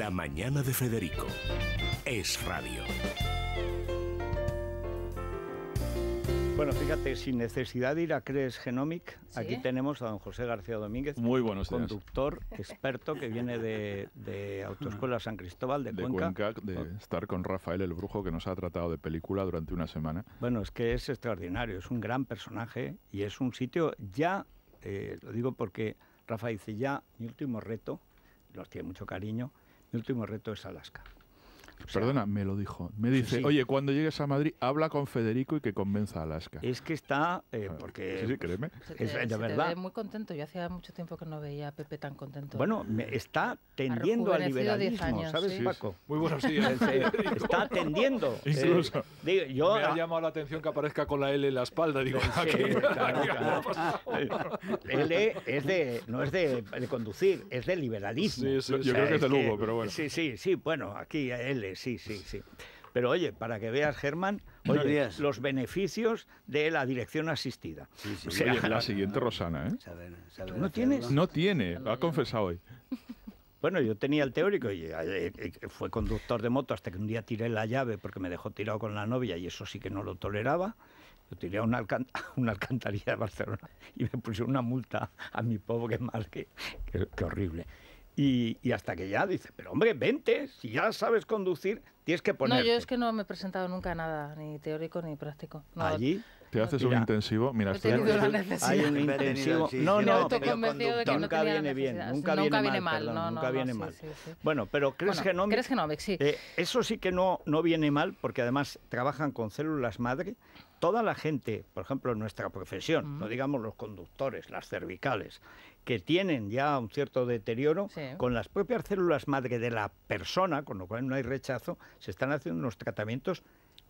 La mañana de Federico es radio. Bueno, fíjate, sin necesidad de ir a Cres Genomic, aquí tenemos a don José García Domínguez. Muy buenos Conductor, experto, que viene de, de, Autoescuela San Cristóbal, de, de Cuenca. De estar con Rafael el Brujo, que nos ha tratado de película durante una semana. Bueno, es que es extraordinario, es un gran personaje y es un sitio ya, eh, lo digo porque Rafa dice ya, mi último reto, los tiene mucho cariño, el último reto es Alaska. Perdona, me lo dijo. Me dice, oye, cuando llegues a Madrid, habla con Federico y que convenza a Alaska. Es que está, eh, ah, porque... Sí, créeme. es, de verdad. muy contento. Yo hacía mucho tiempo que no veía a Pepe tan contento. Bueno, está tendiendo al liberalismo, ¿sabes, Paco? Muy buenos días. está tendiendo. Eh, Incluso. yo, me ha llamado la atención que aparezca con la L en la espalda. Digo, aquí, ah, L es de, no es de, conducir, es de liberalismo. yo creo que es de Lugo, pero bueno. Sí, sí, sí. Bueno, aquí L sí, sí, sí. Pero oye, para que veas, Germán, los beneficios de la dirección asistida. la siguiente Rosana, ¿eh? ¿No tienes? No tiene, lo ha confesado hoy. Bueno, yo tenía el teórico y eh, eh, eh, fue conductor de moto hasta que un día tiré la llave porque me dejó tirado con la novia y eso sí que no lo toleraba. Yo tiré a una, alcantarilla de Barcelona y me puse una multa a mi pobre que más qué horrible. Y, hasta que ya dice, pero hombre, vente, si ya sabes conducir, tienes que poner. No, yo es que no me he presentado nunca nada, ni teórico ni práctico. Allí. Te haces un intensivo, mira, estoy, hay un intensivo. No, no, nunca viene bien, nunca, viene mal, perdón, nunca viene mal. Bueno, pero crees bueno, que no, sí. Eh, eso sí que no, no viene mal, porque además trabajan con células madre. Toda la gente, por ejemplo, en nuestra profesión, no digamos los conductores, las cervicales, que tienen ya un cierto deterioro con las propias células madre de la persona, con lo cual no hay rechazo, se están haciendo unos tratamientos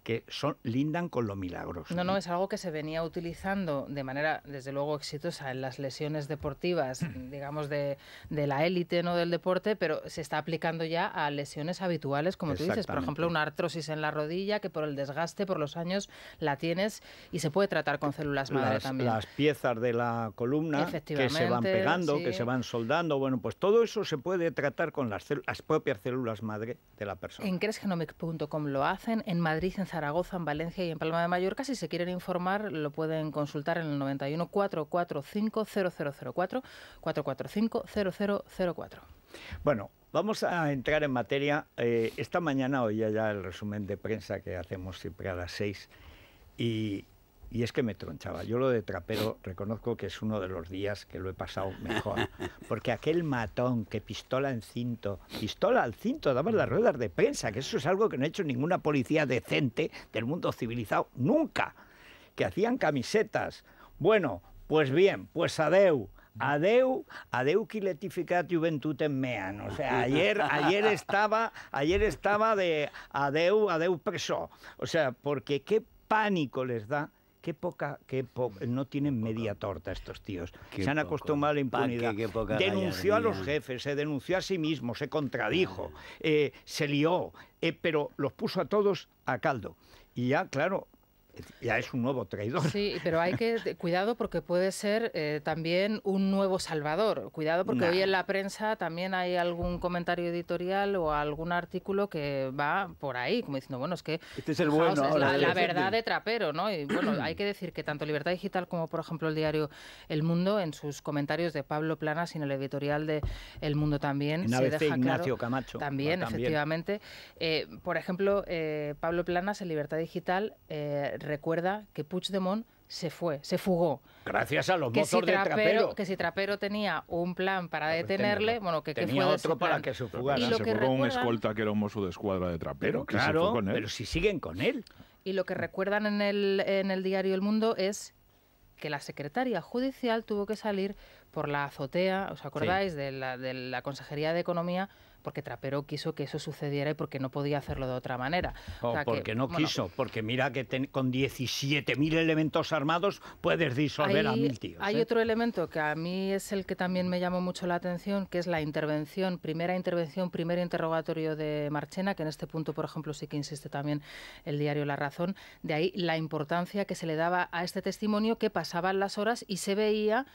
que son, lindan con los milagros. No, no, es algo que se venía utilizando de manera, desde luego, exitosa en las lesiones deportivas, digamos, de, la élite, no del deporte, pero se está aplicando ya a lesiones habituales, como tú dices, por ejemplo, una artrosis en la rodilla que por el desgaste, por los años, la tienes y se puede tratar con células madre también. Las piezas de la columna que se van pegando, que se van soldando, bueno, pues todo eso se puede tratar con las, propias células madre de la persona. En cresgenomic.com lo hacen, en Madrid, en Zaragoza, en Valencia y en Palma de Mallorca. Si se quieren informar, lo pueden consultar en el 91 445 0004 445 0004. Bueno, Vamos a entrar en materia. Eh, esta mañana oía ya el resumen de prensa que hacemos siempre a las seis y y es que me tronchaba. Yo lo de trapero reconozco que es uno de los días que lo he pasado mejor. Porque aquel matón que pistola en cinto, pistola al cinto, daba las ruedas de prensa, que eso es algo que no ha hecho ninguna policía decente del mundo civilizado nunca. Que hacían camisetas. Bueno, pues bien, pues adeu. Adeu, adeu qui letificat en mean. O sea, ayer, ayer, estaba, ayer estaba de adeu, adeu preso. O sea, porque qué pánico les da Qué poca, qué no tienen media torta estos tíos. se han acostumbrado a la impunidad. denunció a los jefes, se denunció a sí mismo, se contradijo, eh, se lió, eh, pero los puso a todos a caldo. Y ya, claro, ya es un nuevo traidor. Sí, pero hay que cuidado porque puede ser eh, también un nuevo salvador. Cuidado porque hoy en la prensa también hay algún comentario editorial o algún artículo que va por ahí, como diciendo, bueno, es que este es el bueno, la, ¿eh? verdad de trapero, ¿no? Y bueno, hay que decir que tanto Libertad Digital como por ejemplo el diario El Mundo en sus comentarios de Pablo Planas y en el editorial de El Mundo también se deja Ignacio Camacho. También, efectivamente. Eh, por ejemplo, Pablo Planas en Libertad Digital recuerda que Puigdemont se fue, se fugó. Gracias a los que de trapero. Que si Trapero tenía un plan para pues detenerle, bueno, que, tenía fue otro para que se fugara. se que un escolta que era un mozo de escuadra de Trapero. claro, pero si siguen con él. Y lo que recuerdan en el, en el diario El Mundo es que la secretaria judicial tuvo que salir por la azotea, ¿os acordáis? De, la, de la Consejería de Economía porque Trapero quiso que eso sucediera y porque no podía hacerlo de otra manera. O, porque no quiso, porque mira que con 17.000 elementos armados puedes disolver a mil tíos. Hay ¿eh? otro elemento que a mí es el que también me llamó mucho la atención, que es la intervención, primera intervención, primer interrogatorio de Marchena, que en este punto, por ejemplo, sí que insiste también el diario La Razón, de ahí la importancia que se le daba a este testimonio que pasaban las horas y se veía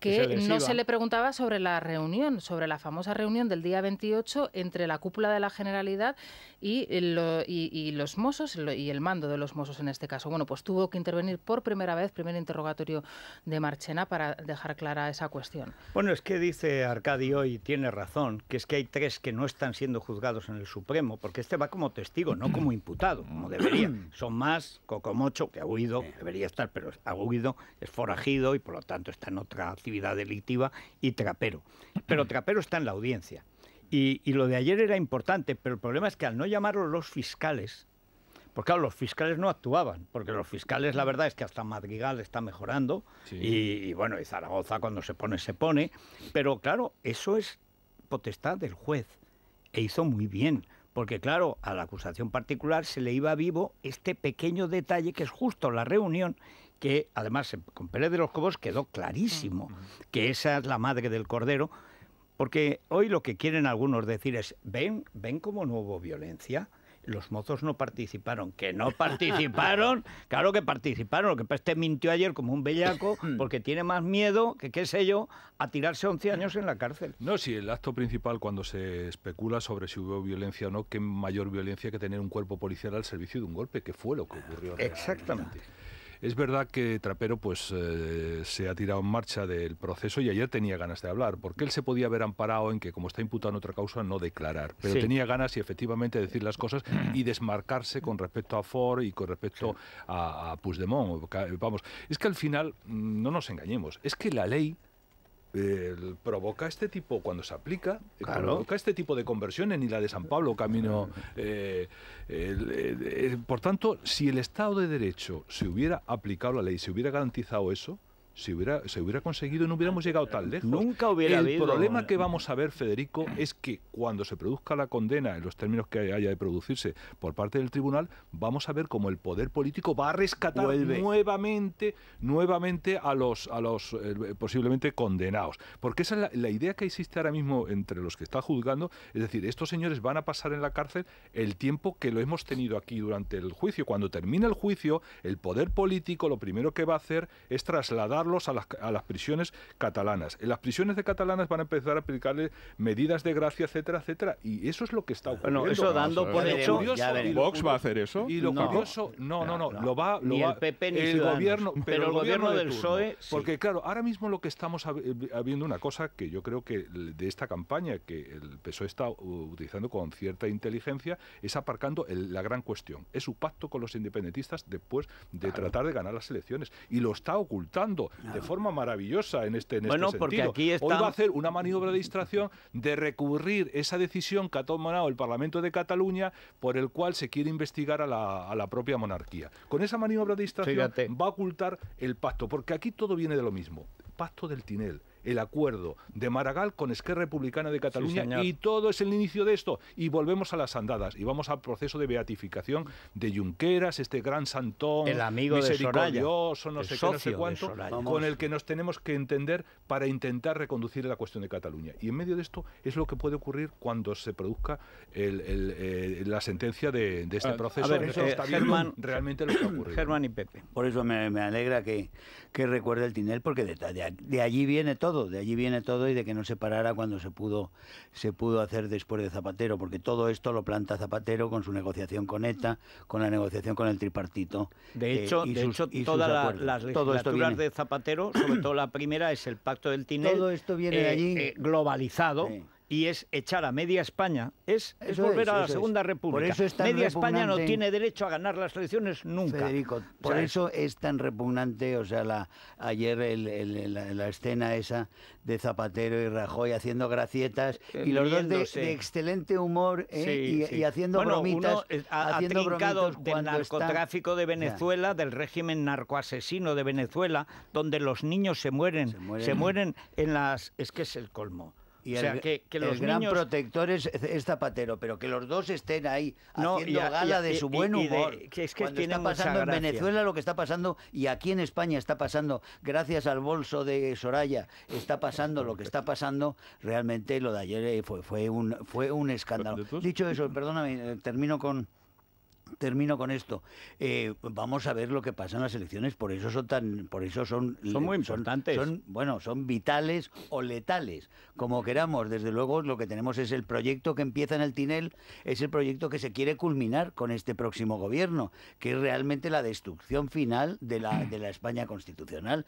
que no se le preguntaba sobre la reunión, sobre la famosa reunión del día 28 entre la cúpula de la Generalidad y, eh, los mosos y el mando de los mosos en este caso. Bueno, pues tuvo que intervenir por primera vez, primer interrogatorio de Marchena para dejar clara esa cuestión. Bueno, es que dice Arcadio y tiene razón, que es que hay tres que no están siendo juzgados en el Supremo, porque este va como testigo, no como imputado, como debería. Son más, Cocomocho, que ha huido, debería estar, pero ha huido, es forajido y por lo tanto está en otra actividad delictiva y Trapero. Pero Trapero está en la audiencia. Y, lo de ayer era importante, pero el problema es que al no llamarlos los fiscales, porque claro, los fiscales no actuaban, porque los fiscales la verdad es que hasta Madrigal está mejorando, y, y bueno, y Zaragoza cuando se pone, se pone, pero claro, eso es potestad del juez, e hizo muy bien, porque claro, a la acusación particular se le iba vivo este pequeño detalle que es justo la reunión que además con Pérez de los Cobos quedó clarísimo que esa es la madre del Cordero, porque hoy lo que quieren algunos decir es, ven, ven como no hubo violencia. Los mozos no participaron, que no participaron, claro que participaron, lo que pasa mintió ayer como un bellaco porque tiene más miedo que qué sé yo a tirarse 11 años en la cárcel. No, si el acto principal cuando se especula sobre si hubo violencia o no, qué mayor violencia que tener un cuerpo policial al servicio de un golpe, que fue lo que ocurrió. Exactamente. Es verdad que Trapero pues eh, se ha tirado en marcha del proceso y ayer tenía ganas de hablar, porque él se podía haber amparado en que como está imputado en otra causa no declarar, pero tenía ganas y efectivamente decir las cosas y desmarcarse con respecto a Ford y con respecto a, a Puigdemont. Vamos, es que al final mm, no nos engañemos, es que la ley provoca este tipo, cuando se aplica, eh, provoca este tipo de conversiones, ni la de San Pablo, camino. Eh, eh, por tanto, si el Estado de Derecho se hubiera aplicado la ley, se hubiera garantizado eso, se hubiera, se hubiera conseguido no hubiéramos llegado tan lejos. Nunca hubiera El problema que vamos a ver, Federico, es que cuando se produzca la condena, en los términos que haya de producirse por parte del tribunal, vamos a ver cómo el poder político va a rescatar nuevamente, nuevamente a los, a los eh, posiblemente condenados. Porque esa es la, idea que existe ahora mismo entre los que está juzgando, es decir, estos señores van a pasar en la cárcel el tiempo que lo hemos tenido aquí durante el juicio. Cuando termine el juicio, el poder político lo primero que va a hacer es trasladarlo a las, prisiones catalanas. En las prisiones de catalanas van a empezar a aplicarle medidas de gracia, etcétera, etcétera. Y eso es lo que está ocurriendo. eso dando por Vox va a hacer eso. Y lo no, curioso, no, no, no, lo va, lo el gobierno, pero, el gobierno, del PSOE. Porque claro, ahora mismo lo que estamos habiendo eh, una cosa que yo creo que de esta campaña que el PSOE está utilizando con cierta inteligencia es aparcando la gran cuestión, es su pacto con los independentistas después de tratar de ganar las elecciones y lo está ocultando de forma maravillosa en este, en este sentido. Hoy va a hacer una maniobra de distracción de recurrir esa decisión que ha tomado el Parlamento de Cataluña por el cual se quiere investigar a la, propia monarquía. Con esa maniobra de distracción va a ocultar el pacto, porque aquí todo viene de lo mismo. Pacto del Tinel el acuerdo de Maragall con Esquerra Republicana de Cataluña y todo es el inicio de esto y volvemos a las andadas y vamos al proceso de beatificación de Junqueras, este gran santón el amigo misericordioso, de no, sé qué, sé cuánto, con el que nos tenemos que entender para intentar reconducir la cuestión de Cataluña. Y en medio de esto es lo que puede ocurrir cuando se produzca eh, la sentencia de, este ah, proceso. de eh, Germán, y Pepe. Por eso me, alegra que, recuerde el Tinel porque de allí viene todo de allí viene todo y de que no se parara cuando se pudo, se pudo hacer después de Zapatero, porque todo esto lo planta Zapatero con su negociación con ETA, con la negociación con el tripartito. De eh, hecho, todas las de Zapatero, sobre todo la primera, es el pacto del Tinel. Todo esto viene de eh, allí. Eh, globalizado y es echar a media España, es, volver a la Segunda República. media España no tiene derecho a ganar las elecciones nunca. por eso es tan repugnante, o sea, la, ayer la, escena esa de Zapatero y Rajoy haciendo gracietas eh, eh, y los de, excelente humor eh, y, haciendo bromitas. del narcotráfico de Venezuela, del régimen narcoasesino de Venezuela, donde los niños se mueren, se mueren en las... Es que es el colmo el, que, los gran protector es, Zapatero, pero que los dos estén ahí haciendo gala de su buen humor. que está pasando en Venezuela lo que está pasando y aquí en España está pasando, gracias al bolso de Soraya, está pasando lo que está pasando. Realmente lo de ayer eh, fue, fue, un, fue un escándalo. Dicho eso, perdóname, eh, termino con termino con esto. Eh, vamos a ver lo que pasa en las elecciones, por eso son tan, por eso son, muy importantes. bueno, son vitales o letales, como queramos. Desde luego, lo que tenemos es el proyecto que empieza en el Tinel, es el proyecto que se quiere culminar con este próximo gobierno, que es realmente la destrucción final de la, de la España constitucional.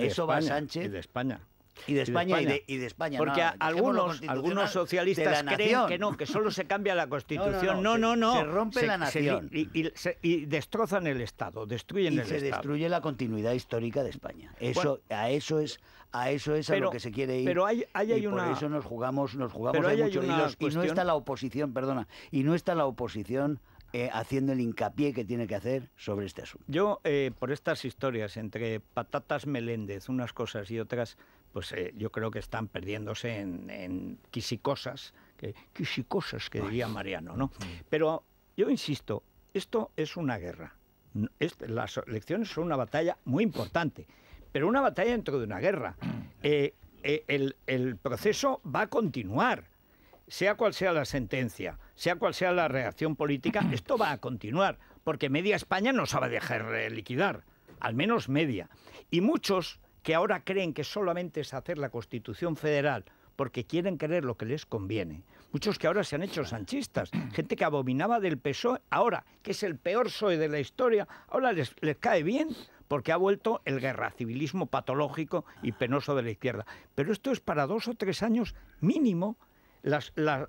eso va Sánchez. de España. Y de España, y de, España. Porque algunos, algunos socialistas creen que no, que solo se cambia la Constitución. No, no, no. se, rompe la nación. y, destrozan el Estado, destruyen el Estado. Y se destruye la continuidad histórica de España. Eso, a eso es a eso es lo que se quiere ir. Pero hay, hay, y por eso nos jugamos, nos jugamos mucho. y, no está la oposición, perdona, y no está la oposición eh, haciendo el hincapié que tiene que hacer sobre este asunto. Yo, eh, por estas historias entre patatas Meléndez, unas cosas y otras, pues eh, yo creo que están perdiéndose en, quisicosas, que, quisicosas que diría Mariano, ¿no? Pero yo insisto, esto es una guerra. las elecciones son una batalla muy importante, pero una batalla dentro de una guerra. Eh, eh, el, proceso va a continuar sea cual sea la sentencia, sea cual sea la reacción política, esto va a continuar, porque media España no se va a dejar liquidar, al menos media. Y muchos que ahora creen que solamente es hacer la Constitución Federal porque quieren creer lo que les conviene. Muchos que ahora se han hecho sanchistas, gente que abominaba del PSOE, ahora, que es el peor PSOE de la historia, ahora les, cae bien porque ha vuelto el guerra civilismo patológico y penoso de la izquierda. Pero esto es para dos o tres años mínimo la,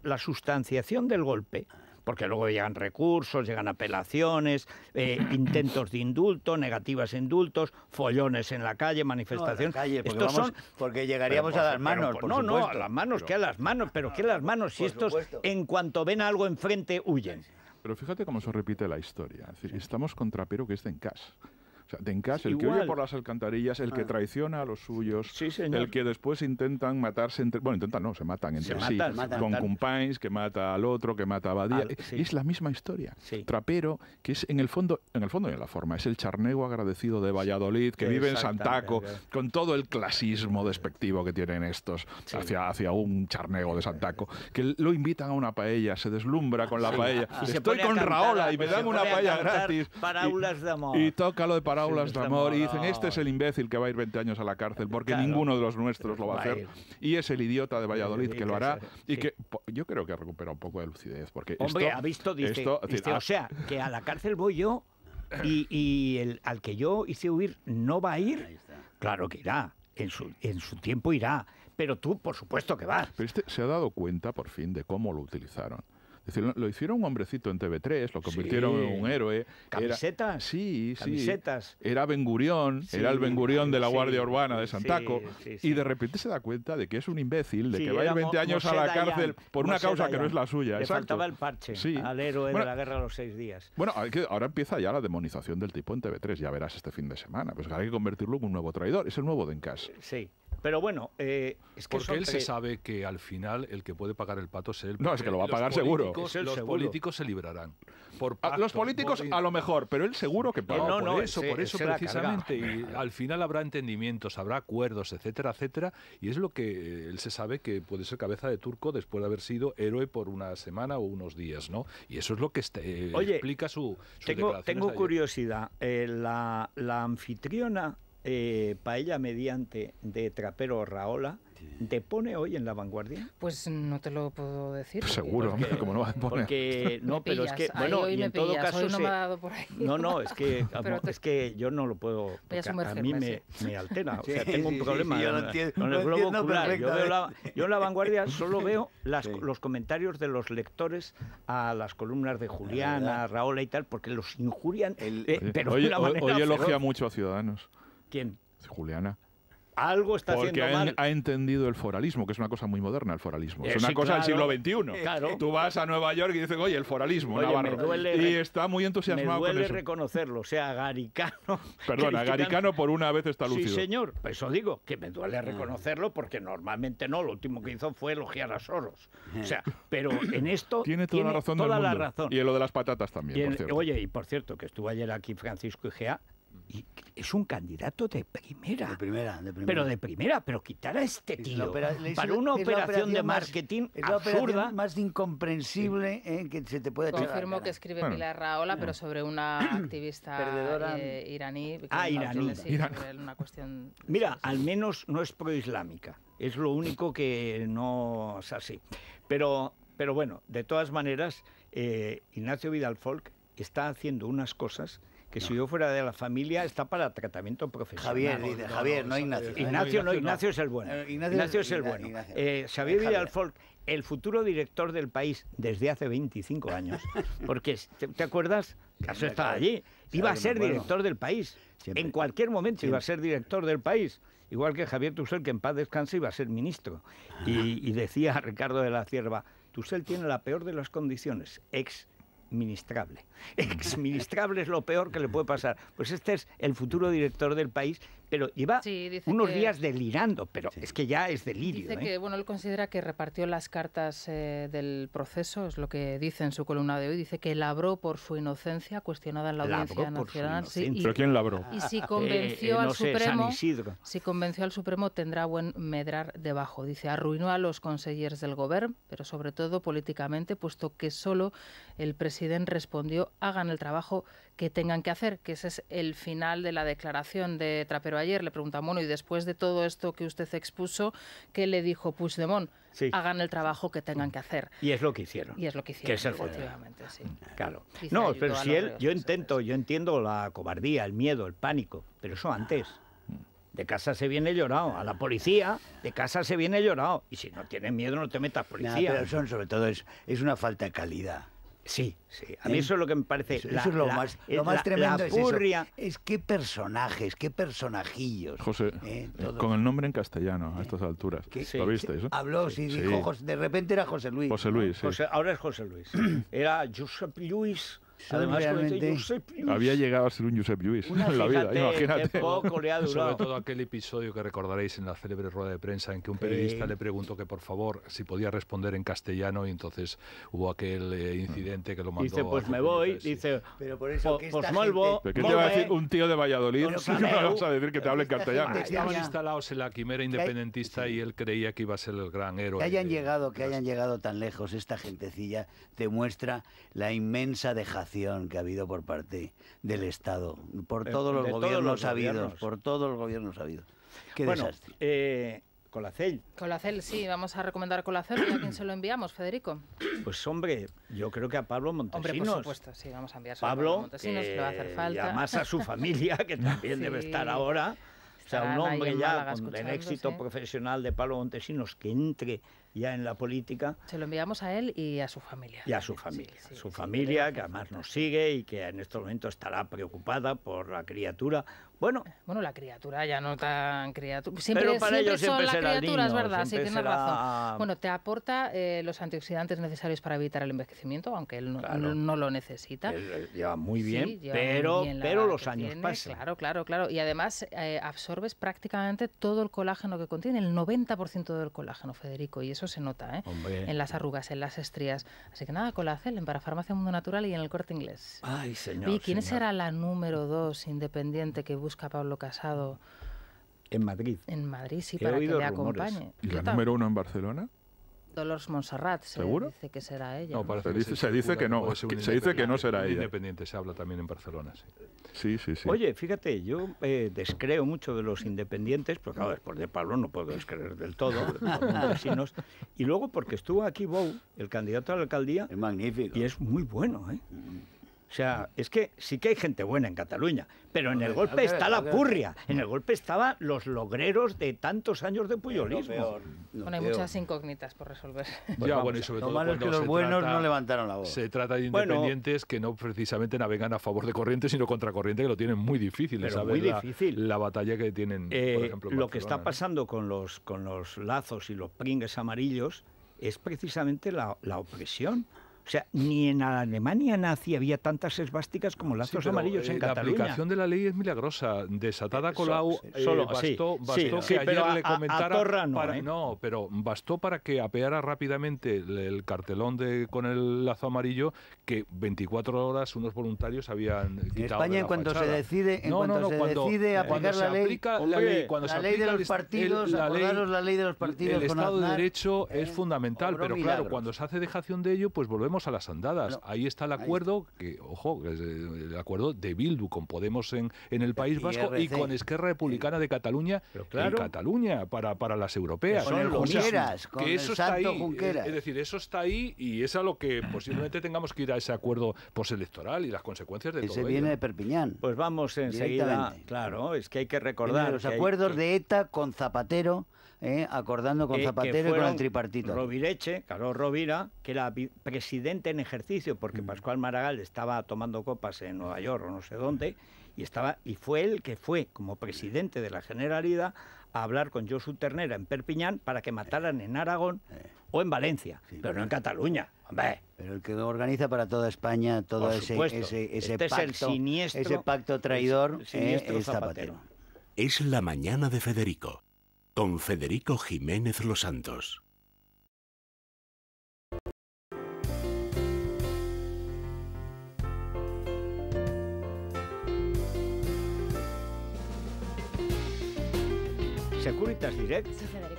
la sustanciación del golpe porque luego llegan recursos, llegan apelaciones, eh, intentos de indulto, negativas indultos, follones en la calle, manifestaciones. porque, llegaríamos a las manos. no, no, a las manos, ¿qué que a las manos, pero que a las manos, si estos en cuanto ven algo enfrente huyen. Pero fíjate cómo se repite la historia. estamos contra Pero que es de casa. O el que huye por las alcantarillas, el que ah. traiciona a los suyos, el que después intentan matarse entre... Bueno, intentan no, se matan entre sí. con cumpains, que mata al otro, que mata a Badía. Es la misma historia. Trapero, que es en el fondo en el fondo y en la forma, es el charnego agradecido de Valladolid, que vive en Santaco, con todo el clasismo despectivo que tienen estos hacia, hacia un charnego de Santaco, que lo invitan a una paella, se deslumbra con la paella. Estoy con Raola y me dan una paella gratis. Para y, de amor. Y toca lo de aulas de amor y dicen, este es el imbécil que va a ir 20 años a la cárcel porque ninguno de los nuestros lo va a hacer. Y es el idiota de Valladolid que lo hará y que yo creo que ha recuperado un poco de lucidez. Porque ha visto, dice, esto, o ah. sea, que a la cárcel voy yo y, el, al que yo hice huir no va a ir. Claro que irá, en su, en su tiempo irá, pero tú por supuesto que vas. Pero este se ha dado cuenta por fin de cómo lo utilizaron. Es decir, lo, hicieron un hombrecito en TV3, lo convirtieron en un héroe. ¿Camisetas? Era, sí, sí. ¿Camisetas? Era Bengurión, era el Bengurión de la Guardia Urbana de Santaco. Y de repente se da cuenta de que es un imbécil, de que va a ir 20 años a la cárcel por una causa que no es la suya. Le faltaba el parche al héroe de la guerra de los seis días. Bueno, ahora empieza ya la demonización del tipo en TV3, ya verás este fin de semana. Pues hay que convertirlo en un nuevo traidor. Es el nuevo Denkas. Sí. Pero bueno, eh, Porque él se sabe que al final el que puede pagar el pato es él. No, es que lo va a pagar seguro. los políticos se librarán. Ah, los políticos a lo mejor, pero él seguro que paga. No, no, por eso, por eso precisamente. Y al final habrá entendimientos, habrá acuerdos, etcétera, etcétera. Y es lo que eh, él se sabe que puede ser cabeza de turco después de haber sido héroe por una semana o unos días, ¿no? Y eso es lo que este, eh, explica su, su tengo, curiosidad. la, la anfitriona eh, paella mediante de trapero Raola. ¿Te pone hoy en la vanguardia? Pues no te lo puedo decir. Pues seguro, como no va a poner. Porque, no, pero es que, bueno, en todo caso. No, me ha dado por ahí. no, no, es que, es que yo no lo puedo. A, a mí me, altera. O sea, tengo un problema con, el globo ocular. Yo, en la vanguardia solo veo los comentarios de los lectores a las columnas de Juliana, Raola y tal, porque los injurian. Eh, pero hoy, elogia mucho a Ciudadanos. Juliana. Algo está haciendo ha, ha entendido el foralismo, que es una cosa muy moderna, el foralismo. Eh, es una cosa del siglo XXI. Eh, claro. Tú vas a Nueva York y dices, oye, el foralismo, y está muy entusiasmado me duele reconocerlo, o sea, Garicano. Perdona, Garicano por una vez está lúcido. Sí, señor, pues eso digo, que me duele ah. reconocerlo porque normalmente no, lo último que hizo fue elogiar a Soros. O sea, eh. pero en esto tiene toda, la, razón Y en lo de las patatas también, por cierto. Oye, y por cierto, que estuvo ayer aquí Francisco Igea, es un candidato de primera. De primera, de primera. Pero de primera, pero quitar a este tío para una operación, de marketing más, absurda. más incomprensible eh, que se te puede Confirmo que escribe Pilar Raola, pero ah. sobre una activista eh, iraní. ah, iraní. Mira, al menos no es proislámica. Es lo único que no es así. Pero, pero bueno, de todas maneras, eh, Ignacio Vidal Folk está haciendo unas cosas que si yo fuera de la familia está para tratamiento profesional. Javier, no, Javier, no, Ignacio. Ignacio, es el bueno. Eh, Ignacio, es el bueno. Eh, Xavier eh, Villalfolk, el futuro director del país desde hace 25 años, porque, ¿te, acuerdas? Caso estaba allí. Iba a ser director del país. En cualquier momento iba a ser director del país. Igual que Javier Tussel, que en paz descanse, iba a ser ministro. Y, decía Ricardo de la Cierva, Tussel tiene la peor de las condiciones, ex ministrable. Exministrable es lo peor que le puede pasar. Pues este es el futuro director del país pero iba unos días delirando, pero es que ya es delirio. Dice ¿eh? que, bueno, él considera que repartió las cartas eh, del proceso, es lo que dice en su columna de hoy. Dice que labró por su inocencia, cuestionada en la audiencia nacional. ¿Pero quién labró? Y si eh, convenció al Supremo, al Supremo tendrá buen medrar debajo. Dice, arruinó a los consejeros del gobierno, pero sobre todo políticamente, puesto que solo el presidente respondió, hagan el trabajo que tengan que hacer, que ese es el final de la declaración de Trapero ayer. Le pregunta Mono y después de todo esto que usted expuso, ¿qué le dijo Puigdemont? Hagan el trabajo que tengan que hacer. Y es lo que hicieron. Y es lo que hicieron, que es el efectivamente, sí. Claro. No, pero si él, yo intento, yo entiendo la cobardía, el miedo, el pánico, pero eso antes. De casa se viene llorado. A la policía, de casa se viene llorado. Y si no tienes miedo, no te metas policía. son, sobre todo, es, es una falta de calidad. Sí, sí. A mí ¿Eh? eso es lo que me parece. Eso, es lo más, eh, tremendo. Es, eso. es, qué personajes, qué personajillos. José, ¿eh? con el nombre en castellano a estas alturas. ¿Lo viste eso? Habló, sí, dijo, de repente era José Luis. José Luis, ahora es José Luis. era Josep Luis Además, había llegado a ser un Josep Lluís en la vida, imagínate. Sobre todo aquel episodio que recordaréis en la célebre rueda de prensa en que un periodista le preguntó que por favor si podía responder en castellano y entonces hubo aquel eh, incidente que lo mandó. Dice, pues me voy, dice, pero por eso que ¿Qué te va a decir un tío de Valladolid? no vas a decir que te hable en castellano. Estaban instalados en la quimera independentista y él creía que iba a ser el gran héroe. Que hayan llegado, que hayan llegado tan lejos esta gentecilla te muestra la inmensa dejación que ha habido por parte del Estado, por todos los gobiernos habidos, por todos los gobiernos habidos. Qué bueno, desastre. Eh, Colacel. Colacel, sí, vamos a recomendar Colacel. ¿A quién se lo enviamos, Federico? Pues hombre, yo creo que a Pablo Montesinos. Hombre, por supuesto, sí, vamos a enviar a Pablo Montesinos, va a hacer falta. Y además a su familia, que también debe estar ahora. O sea, un hombre ya con el éxito profesional de Pablo Montesinos que entre ya en la política. Se lo enviamos a él y a su familia. Y a su familia. su familia, que además nos sigue y que en este momento estará preocupada por la criatura. Bueno. Bueno, la criatura ya no tan criatura. Siempre, siempre son las criaturas, ¿verdad? Sí, tienes razón. Bueno, te aporta eh, los antioxidantes necesarios para evitar el envejecimiento, aunque él no, lo necesita. lleva muy bien, pero, pero los años pasan. Claro, claro, claro. Y además eh, absorbes prácticamente todo el colágeno que contiene, el 90% del colágeno, Federico. Y eso se nota, ¿eh? en las arrugas, en las estrías. Así que nada, Celen para Farmacia Mundo Natural y en el Corte Inglés. Ay, señor. ¿Y quién será la número dos independiente que busca Pablo Casado? En Madrid. En Madrid, sí, para que le acompañe. ¿Y la número uno en Barcelona? Dolores Montserrat. Se dice que será ella. No, parece. Se, dice, se, dice, que no. Se dice que no será ella. Independiente se habla también en Barcelona. Sí, sí, sí. sí. Oye, fíjate, yo eh, descreo mucho de los independientes, porque claro, después de Pablo no puedo descreer del todo, Y luego porque estuvo aquí Bou, el candidato a la alcaldía. Es magnífico. Y es muy bueno, ¿eh? Mm. O sea, es que sí que hay gente buena en Cataluña, pero en el golpe está la purria, en el golpe estaban los logreros de tantos años de puyolismo. bueno, hay muchas incógnitas por resolver. lo malo es que los buenos no levantaron la voz. Se trata de independientes que no precisamente navegan a favor de corriente, sino contra corriente, que lo tienen muy difícil. Pero muy difícil. La, batalla que tienen, por eh, ejemplo, Lo que está ¿eh? pasando con los, con los lazos y los pringues amarillos es precisamente la, la opresión. O sea, ni en Alemania nazi había tantas esvásticas como lazos amarillos eh, en Cataluña. La aplicación de la ley es milagrosa. Desatada eh, Colau solo, eh, bastó, que ayer le comentara... no, pero bastó para que apeara rápidamente el, cartelón de, con el lazo amarillo que 24 horas unos voluntarios habían quitado En España, cuando en cuanto se decide, en cuanto se decide aplicar la, ley, la ley... de los partidos, la ley de los partidos El Estado de Derecho es fundamental, pero claro, cuando se hace dejación de ello, pues volvemos a las andadas. ahí está el acuerdo, que, ojo, eh, el acuerdo de Bildu con Podemos en, en el País Vasco y con Esquerra Republicana de Cataluña en Cataluña para, para las europeas. Con el Junqueras, con Junqueras. Eh, es decir, eso está ahí y es a lo que posiblemente tengamos que ir a ese acuerdo postelectoral y las consecuencias de todo se viene de Perpiñán. Pues vamos enseguida. Claro, es que hay que recordar. los acuerdos de ETA con Zapatero ¿eh? acordando con Zapatero y con el tripartito. Rovireche, Carlos Rovira, que era presidente en ejercicio, porque mm. Pascual Maragall estaba tomando copas en Nueva York o no sé dónde, y, estaba, y fue él que fue, como presidente de la Generalidad, a hablar con Josu Ternera en Perpiñán para que mataran en Aragón eh. o en Valencia, pero no en Cataluña. Pero el que organiza para toda España todo ese, ese, este pacto, ese pacto traidor es, Zapatero. Es la mañana de Federico con Federico Jiménez Los Santos. Securitas Direct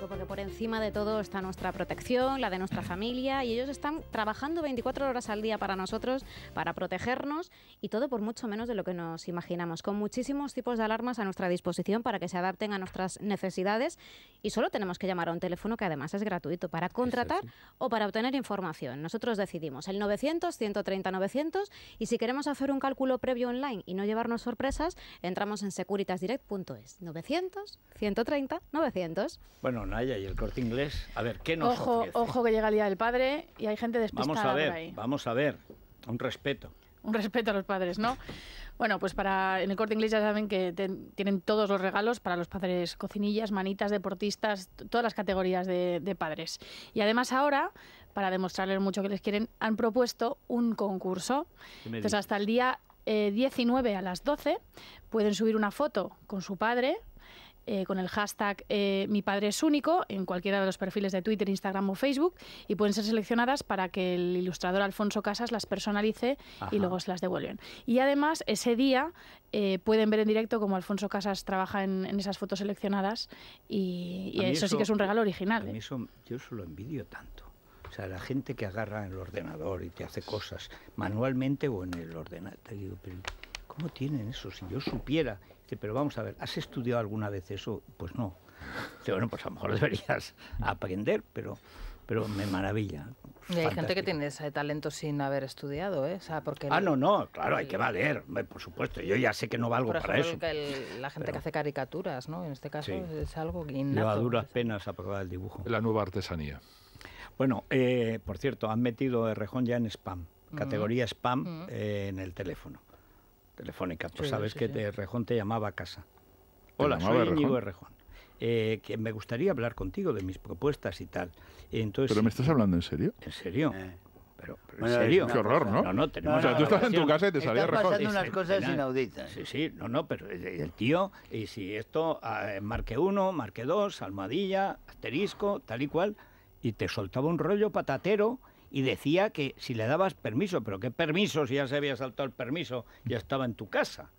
porque por encima de todo está nuestra protección, la de nuestra familia, y ellos están trabajando 24 horas al día para nosotros, para protegernos, y todo por mucho menos de lo que nos imaginamos, con muchísimos tipos de alarmas a nuestra disposición para que se adapten a nuestras necesidades, y solo tenemos que llamar a un teléfono que además es gratuito para contratar o para obtener información. Nosotros decidimos el 900, 130, 900, y si queremos hacer un cálculo previo online y no llevarnos sorpresas, entramos en securitasdirect.es. 900, 130, 900. Bueno, Vaya, y el corte inglés. A ver, ¿qué nos ojo, Ojo que llega el Día del Padre y hay gente despistada vamos a ver, Vamos a ver, un respeto. Un respeto a los padres, ¿no? Bueno, pues para en el corte inglés ya saben que tienen todos los regalos para los padres, cocinillas, manitas, deportistas, todas las categorías de, padres. Y además ahora, para demostrarles mucho que les quieren, han propuesto un concurso. Entonces hasta el día 19 eh, a las 12 pueden subir una foto con su padre eh, con el hashtag eh, Mi Padre es Único en cualquiera de los perfiles de Twitter, Instagram o Facebook y pueden ser seleccionadas para que el ilustrador Alfonso Casas las personalice y luego se las devuelven. Y además, ese día eh, pueden ver en directo cómo Alfonso Casas trabaja en, esas fotos seleccionadas y, eso, sí que es un regalo original. eso, yo solo lo envidio tanto. O sea, la gente que agarra el ordenador y te hace cosas manualmente o en el ordenador. ¿cómo tienen eso? Si yo supiera pero vamos a ver, ¿has estudiado alguna vez eso? Pues no. bueno, pues a lo mejor deberías aprender, pero, pero me maravilla. Y hay gente que tiene ese talento sin haber estudiado, ¿eh? O sea, porque ah, no, no, claro, hay que valer, por supuesto. Yo ya sé que no valgo para eso. la gente que hace caricaturas, ¿no? En este caso es algo innato. Lleva duras penas aprobar el dibujo. La nueva artesanía. Bueno, eh, por cierto, han metido Rejón ya en spam, categoría spam eh, en el teléfono telefónica, pues sabes que sí. Rejón te llamaba a casa. Hola, soy Íñigo Rejón. Eh, que me gustaría hablar contigo de mis propuestas y tal. Entonces, ¿Pero me estás eh, hablando en serio? En serio. Eh. Pero, ¿en serio? Qué horror, ¿no? No, no, tenemos o sea, tú estás en tu casa y te Están Estás pasando unas cosas inauditas. Sí, sí, no, no, pero el tío, y si esto, ah, marque uno, marque dos, almohadilla, asterisco, tal y cual, y te soltaba un rollo patatero y decía que si le dabas permiso, pero ¿qué permiso si ya se había saltado el permiso, ya estaba en tu casa?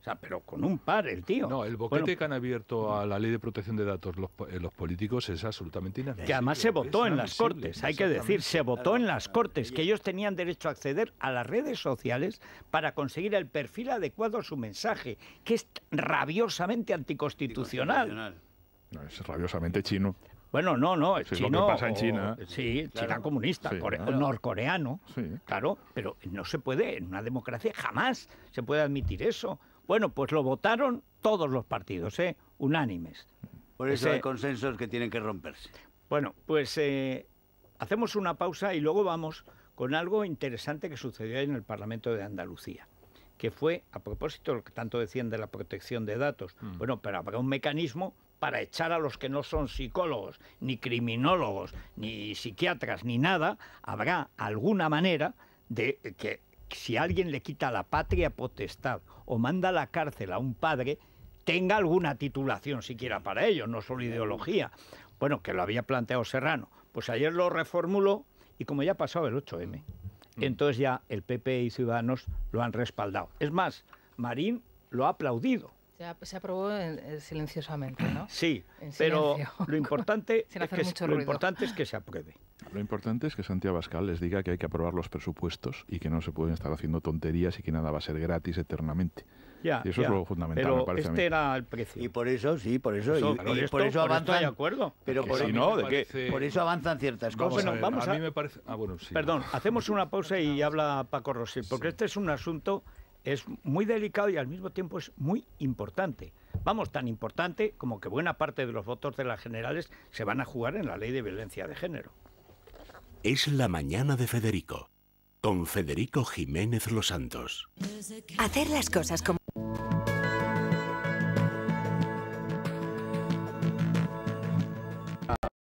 O sea, pero con un par el tío. No, el boquete que han abierto a la ley de protección de datos los, eh, políticos es absolutamente inadmisible. Que además se votó en las Cortes, hay que decir, se votó en las Cortes, que ellos tenían derecho a acceder a las redes sociales para conseguir el perfil adecuado a su mensaje, que es rabiosamente anticonstitucional. anticonstitucional. No, es rabiosamente chino. Bueno, no, no, es chino. pasa en China. sí, China comunista, norcoreano, claro, pero no se puede, en una democracia jamás se puede admitir eso. Bueno, pues lo votaron todos los partidos, ¿eh? unánimes. Por eso Ese, hay consensos que tienen que romperse. Bueno, pues eh, hacemos una pausa y luego vamos con algo interesante que sucedió en el Parlamento de Andalucía que fue, a propósito, lo que tanto decían de la protección de datos, mm. bueno, pero habrá un mecanismo para echar a los que no son psicólogos, ni criminólogos, ni psiquiatras, ni nada, habrá alguna manera de que si alguien le quita la patria potestad o manda a la cárcel a un padre, tenga alguna titulación siquiera para ello, no solo ideología. Bueno, que lo había planteado Serrano. Pues ayer lo reformuló y como ya ha pasado el 8M. Mm. Entonces ya el PP y Ciudadanos lo han respaldado. Es más, Marín lo ha aplaudido. se aprobó eh, silenciosamente, ¿no? Sí, pero lo, importante, es que, lo importante es que se apruebe. Lo importante es que Santiago Abascal les diga que hay que aprobar los presupuestos y que no se pueden estar haciendo tonterías y que nada va a ser gratis eternamente y eso es lo fundamental, este era el precio. Y por eso, sí, por eso. y, por eso avanzan. de acuerdo. Pero por, ¿de Por eso avanzan ciertas cosas. A mí me parece. Ah, Perdón, hacemos una pausa y habla Paco Rossi porque este es un asunto es muy delicado y al mismo tiempo es muy importante. Vamos, tan importante como que buena parte de los votos de las generales se van a jugar en la ley de violencia de género. Es la mañana de Federico con Federico Jiménez Los Santos. Hacer las cosas como...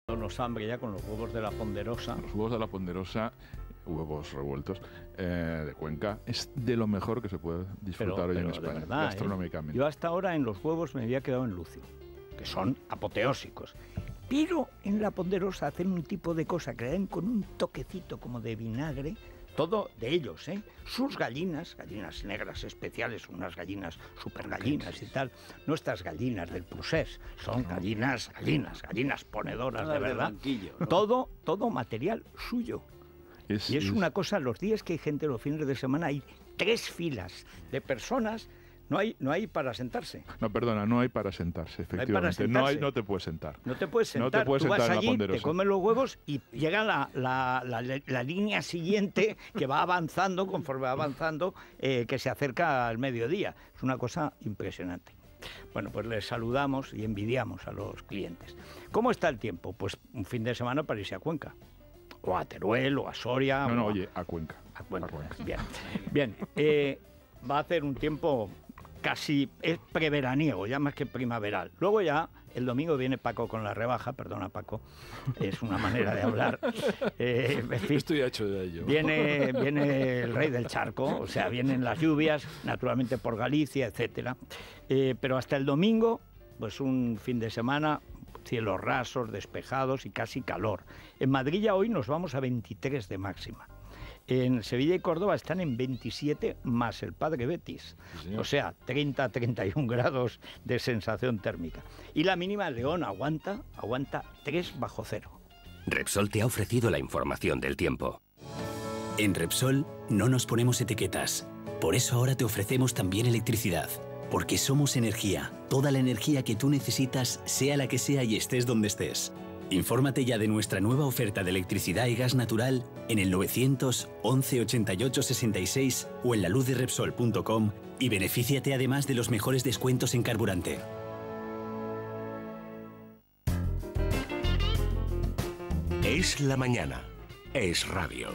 Nos hambre ya con los huevos de la ponderosa. Los huevos de la ponderosa, huevos revueltos eh, de Cuenca, es de lo mejor que se puede disfrutar hoy en España, verdad, ¿eh? yo hasta ahora en los huevos me había quedado en Lucio, que son apoteósicos. Pero en la ponderosa hacen un tipo de cosa que le dan con un toquecito como de vinagre todo de ellos, ¿eh? Sus gallinas, gallinas negras especiales, unas gallinas super gallinas y tal, nuestras gallinas del proceso son gallinas, gallinas, gallinas ponedoras de verdad. Todo, todo material suyo. y es, una cosa, los días que hay gente los fines de semana hay tres filas de personas no hay, no hay para sentarse. No, perdona, no hay para sentarse, efectivamente. No, hay no, te puedes sentar. No te puedes sentar. te Tú vas allí, te comes los huevos y llega la, línea siguiente que va avanzando conforme va avanzando, eh, que se acerca al mediodía. Es una cosa impresionante. Bueno, pues les saludamos y envidiamos a los clientes. ¿Cómo está el tiempo? Pues un fin de semana para irse a Cuenca. O a Teruel, o a Soria. No, no, oye, a Cuenca. A Cuenca. Bien. Bien. Eh, va a hacer un tiempo casi es preveraniego, ya más que primaveral. Luego ya el domingo viene Paco con la rebaja, perdona Paco, es una manera de hablar. Eh, Estoy hecho de ello. Viene, viene el rey del charco, o sea, vienen las lluvias, naturalmente por Galicia, etcétera. Eh, pero hasta el domingo, pues un fin de semana cielos rasos, despejados y casi calor. En Madrid ya hoy nos vamos a 23 de máxima en Sevilla y Córdoba están en 27 más el padre Betis. o sea, 30-31 grados de sensación térmica. Y la mínima León aguanta, aguanta 3 bajo cero. Repsol te ha ofrecido la información del tiempo. En Repsol no nos ponemos etiquetas. Por eso ahora te ofrecemos también electricidad. Porque somos energía. Toda la energía que tú necesitas, sea la que sea y estés donde estés. Infórmate ya de nuestra nueva oferta de electricidad y gas natural en el 900 88 66 o en repsol.com y benefíciate además de los mejores descuentos en carburante. Es la mañana. Es radio.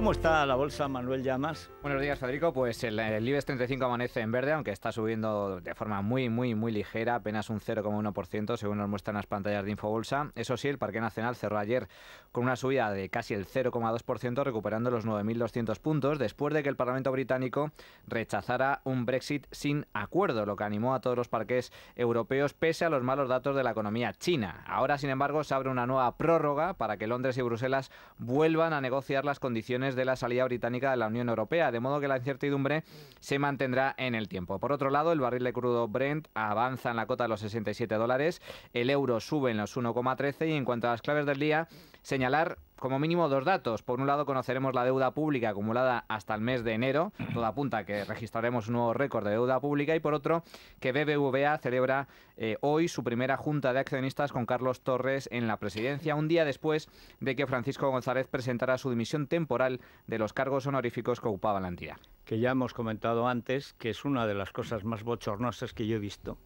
¿Cómo está la bolsa, Manuel Llamas? Buenos días, Federico. Pues el, el, IBEX 35 amanece en verde, aunque está subiendo de forma muy, muy, muy ligera, apenas un 0,1%, según nos muestran las pantallas de Infobolsa. Eso sí, el Parque Nacional cerró ayer con una subida de casi el 0,2%, recuperando los 9.200 puntos, después de que el Parlamento británico rechazara un Brexit sin acuerdo, lo que animó a todos los parques europeos, pese a los malos datos de la economía china. Ahora, sin embargo, se abre una nueva prórroga para que Londres y Bruselas vuelvan a negociar las condiciones de la salida británica de la Unión Europea, de modo que la incertidumbre se mantendrá en el tiempo. Por otro lado, el barril de crudo Brent avanza en la cota de los 67 dólares, el euro sube en los 1,13 y en cuanto a las claves del día, señalar como mínimo dos datos. Por un lado, conoceremos la deuda pública acumulada hasta el mes de enero. toda apunta que registraremos un nuevo récord de deuda pública. Y por otro, que BBVA celebra eh, hoy su primera junta de accionistas con Carlos Torres en la presidencia, un día después de que Francisco González presentara su dimisión temporal de los cargos honoríficos que ocupaba la entidad. Que ya hemos comentado antes que es una de las cosas más bochornosas que yo he visto.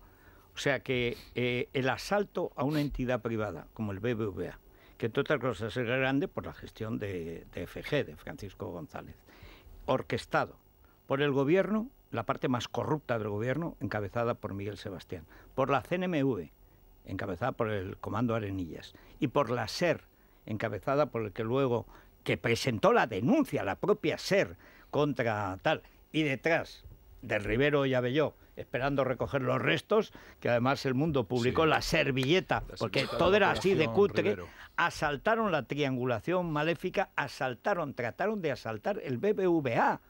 O sea que eh, el asalto a una entidad privada como el BBVA, que entre otras cosas es grande por la gestión de, de FG, de Francisco González, orquestado por el gobierno, la parte más corrupta del gobierno, encabezada por Miguel Sebastián, por la CNMV, encabezada por el Comando Arenillas, y por la SER, encabezada por el que luego, que presentó la denuncia, la propia SER, contra tal, y detrás del Rivero y Avelló esperando recoger los restos, que además el mundo publicó la servilleta, porque todo era así de cutre, asaltaron la triangulación maléfica, asaltaron, trataron de asaltar el BBVA,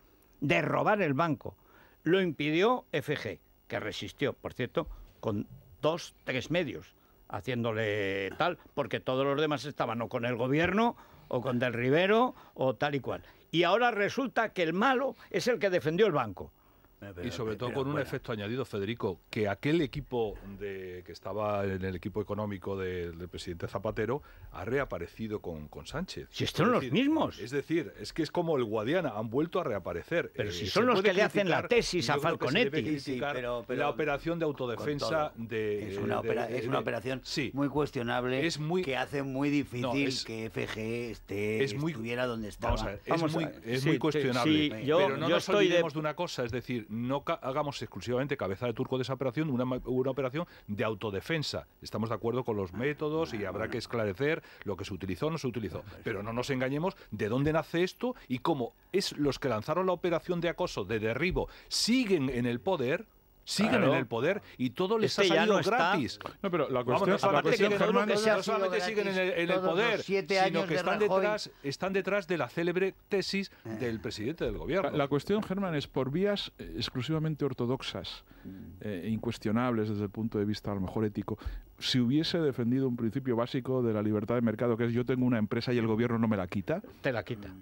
de robar el banco. Lo impidió FG, que resistió, por cierto, con dos, tres medios, haciéndole tal, porque todos los demás estaban o con el gobierno o con Del Rivero o tal y cual. Y ahora resulta que el malo es el que defendió el banco. Eh, y sobre todo con un efecto añadido, Federico, que aquel equipo que estaba en el equipo económico del presidente Zapatero ha reaparecido con, con Sánchez. Si son los mismos. Es decir, es que es como el Guadiana, han vuelto a reaparecer. Pero eh, si son los que le hacen la tesis a Falconetti. la operación de autodefensa de... Es una, es una operación muy cuestionable que hace muy difícil que FG esté, estuviera donde estaba. es, muy, es cuestionable. pero no yo nos de una cosa, es decir, no hagamos exclusivamente cabeza de turco de esa operación, una, operación de autodefensa. Estamos de acuerdo con los ah, métodos y ah, habrá ah. que esclarecer lo que se utilizó o no se utilizó. Pero no nos engañemos de dónde nace esto y cómo es los que lanzaron la operación de acoso, de derribo, siguen en el poder siguen en el poder y todo les este ha salido gratis. No, pero la cuestión, que solamente siguen en el, poder, sino que están detrás, están detrás de la célebre tesis eh. del presidente del gobierno. La, cuestión, Germán, es por vías eh, exclusivamente ortodoxas, mm. eh, incuestionables desde el punto de vista a lo mejor ético. Si hubiese defendido un principio básico de la libertad de mercado, que es yo tengo una empresa y el gobierno no me la quita. Te la quita. Mm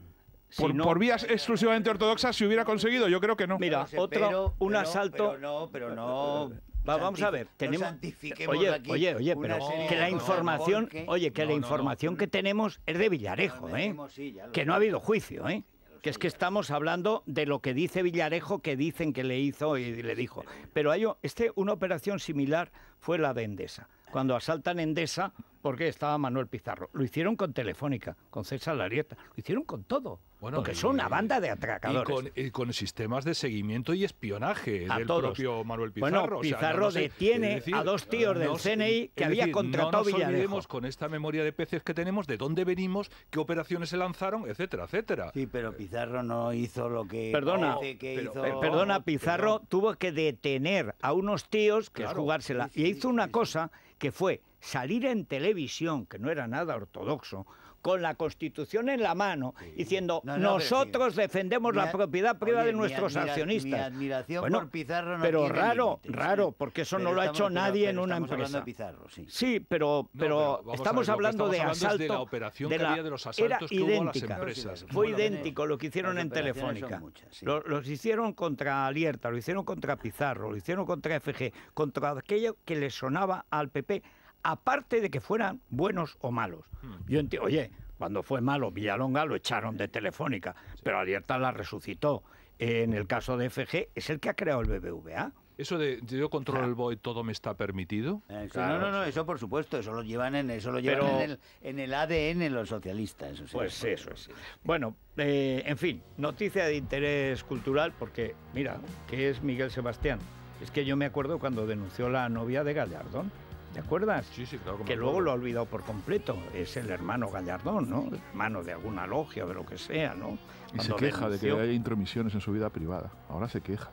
por, vías exclusivamente ortodoxas si hubiera conseguido, yo creo que no. Mira, otro, un asalto. no, pero no. vamos a ver, tenemos oye, oye, oye, pero que la información, oye, que la información que tenemos es de Villarejo, ¿eh? que no ha habido juicio, ¿eh? que es que estamos hablando de lo que dice Villarejo, que dicen que le hizo y le dijo. Pero hay este, una operación similar fue la de Endesa. Cuando asaltan Endesa, porque estaba Manuel Pizarro. Lo hicieron con Telefónica, con César Larieta, lo hicieron con todo. porque son una banda de atracadores. Y con, sistemas de seguimiento y espionaje a del propio Manuel Pizarro. Bueno, Pizarro detiene a dos tíos del CNI que había decir, contratado no nos con esta memoria de peces que tenemos, de dónde venimos, qué operaciones se lanzaron, etcétera, etcétera. Sí, pero eh, Pizarro no hizo lo que... Perdona, que hizo, perdona Pizarro tuvo que detener a unos tíos que jugársela. y hizo una cosa que fue salir en televisión, que no era nada ortodoxo, con la Constitución en la mano, diciendo nosotros defendemos la propiedad privada de nuestros accionistas. admiración Pizarro pero raro, raro, porque eso no lo ha hecho nadie en una empresa. Pizarro, sí. pero pero, estamos hablando de asalto de la operación de, los asaltos Fue idéntico lo que hicieron en Telefónica. los, los hicieron contra Alierta, lo hicieron contra Pizarro, lo hicieron contra FG, contra aquello que le sonaba al PP aparte de que fueran buenos o malos. Hmm. Yo entiendo, oye, cuando fue malo Villalonga lo echaron de Telefónica, pero Alierta la resucitó. En el caso de FG es el que ha creado el BBVA. Eso de yo controlo ah. el BOE, todo me está permitido. Eh, no, no, no, eso por supuesto, eso lo llevan en, eso lo llevan en, el, en, ADN los socialistas. sí, pues eso es. Bueno, eh, en fin, noticia de interés cultural, porque mira, ¿qué es Miguel Sebastián. Es que yo me acuerdo cuando denunció la novia de Gallardón ¿Te acuerdas? Sí, sí, claro. Que, luego lo ha olvidado por completo. Es el hermano Gallardón, ¿no? Hermano de alguna logia o de lo que sea, ¿no? y se queja de que haya intromisiones en su vida privada. Ahora se queja.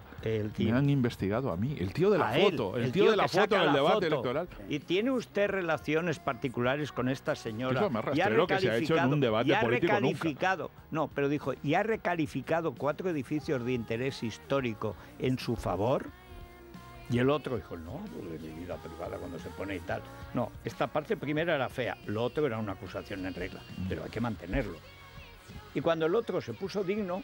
Me han investigado a mí. El tío de la foto. el, tío, de la foto en el debate electoral. ¿Y tiene usted relaciones particulares con esta señora? Eso que se ha hecho en un debate recalificado. No, pero dijo, y ha recalificado cuatro edificios de interés histórico en su favor y el otro dijo, no, de mi vida privada cuando se pone y tal. No, esta parte primera era fea, lo otro era una acusación en regla, mm. pero hay que mantenerlo. Y cuando el otro se puso digno,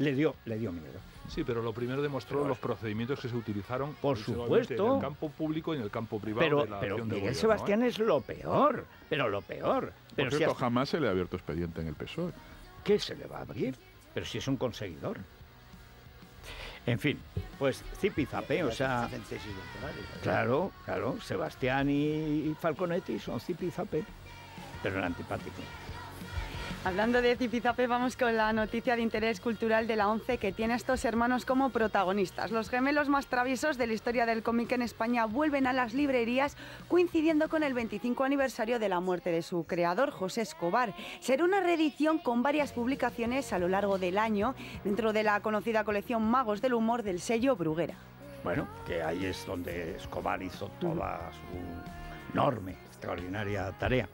le dio, le dio miedo. Sí, pero lo primero demostró los procedimientos que se utilizaron por supuesto, en el campo público y en el campo privado. Pero, Miguel Sebastián ¿eh? es lo peor, pero lo peor. Pero por cierto, jamás se le ha abierto expediente en el PSOE. ¿Qué se le va a abrir? Pero si es un conseguidor. En fin, pues zipizapé, o sea... Claro, claro, Sebastián y Falconetti son zipizapé, pero el antipático. Hablando de Cipizape, vamos con la noticia de interés cultural de la ONCE que tiene a estos hermanos como protagonistas. Los gemelos más traviesos de la historia del cómic en España vuelven a las librerías coincidiendo con el 25 aniversario de la muerte de su creador, José Escobar. Será una reedición con varias publicaciones a lo largo del año dentro de la conocida colección Magos del Humor del sello Bruguera. Bueno, que ahí es donde Escobar hizo toda su enorme, extraordinaria tarea.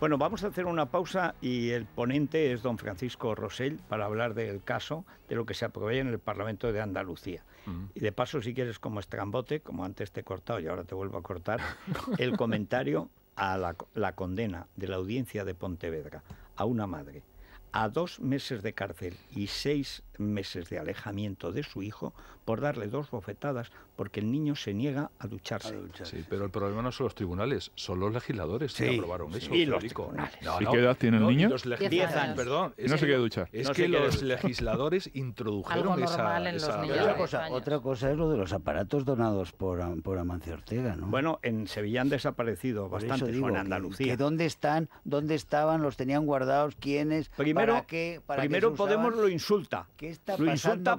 Bueno, vamos a hacer una pausa y el ponente es don Francisco Rosell para hablar del caso de lo que se aprobó en el Parlamento de Andalucía. Mm. Y de paso, si quieres, como estrambote, como antes te he cortado y ahora te vuelvo a cortar, el comentario a la, la condena de la audiencia de Pontevedra a una madre a dos meses de cárcel y seis meses de alejamiento de su hijo por darle dos bofetadas porque el niño se niega a ducharse. Sí, pero el problema no son los tribunales, son los legisladores que aprobaron eso. Y qué edad tiene el niño? Diez años. Perdón. Es no que, se quiere Es que los legisladores introdujeron esa, otra, cosa, es lo de los aparatos donados por, por Amancio Ortega, ¿no? Bueno, en Sevilla han desaparecido bastante, Andalucía. ¿Dónde están? ¿Dónde estaban? ¿Los tenían guardados? ¿Quiénes? Primero, para qué, primero Podemos lo insulta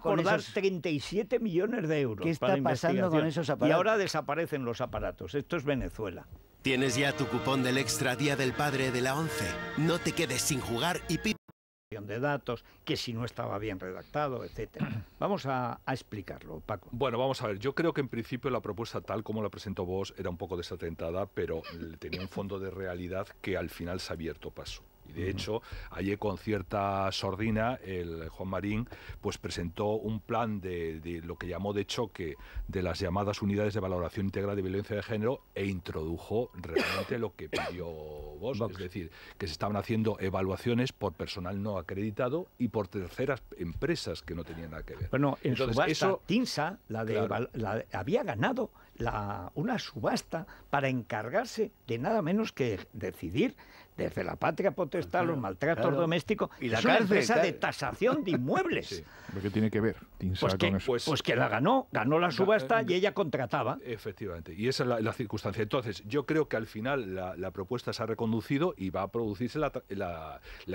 por dar 37 millones de euros. ¿Qué está pasando con esos aparatos? Y ahora desaparecen los aparatos. Esto es Venezuela. Tienes ya tu cupón del extra día del padre de la 11. No te quedes sin jugar y pi de datos, que si no estaba bien redactado, etcétera. Vamos a, a, explicarlo, Paco. Bueno, vamos a ver. Yo creo que en principio la propuesta tal como la presentó vos era un poco desatentada, pero tenía un fondo de realidad que al final se ha abierto paso. Y de hecho, ayer con cierta sordina, el Juan Marín pues presentó un plan de, lo que llamó de choque de las llamadas unidades de valoración integral de violencia de género e introdujo realmente lo que pidió vos, es decir, que se estaban haciendo evaluaciones por personal no acreditado y por terceras empresas que no tenían nada que ver. Bueno, en Entonces, Tinsa la había ganado la, una subasta para encargarse de nada menos que decidir desde la patria potestad, los maltratos domésticos, y la empresa de tasación de inmuebles. ¿Qué tiene que ver pues, pues, pues que, la ganó, ganó la subasta eh, y ella contrataba. Efectivamente, y esa es la, circunstancia. Entonces, yo creo que al final la, propuesta se ha reconducido y va a producirse la,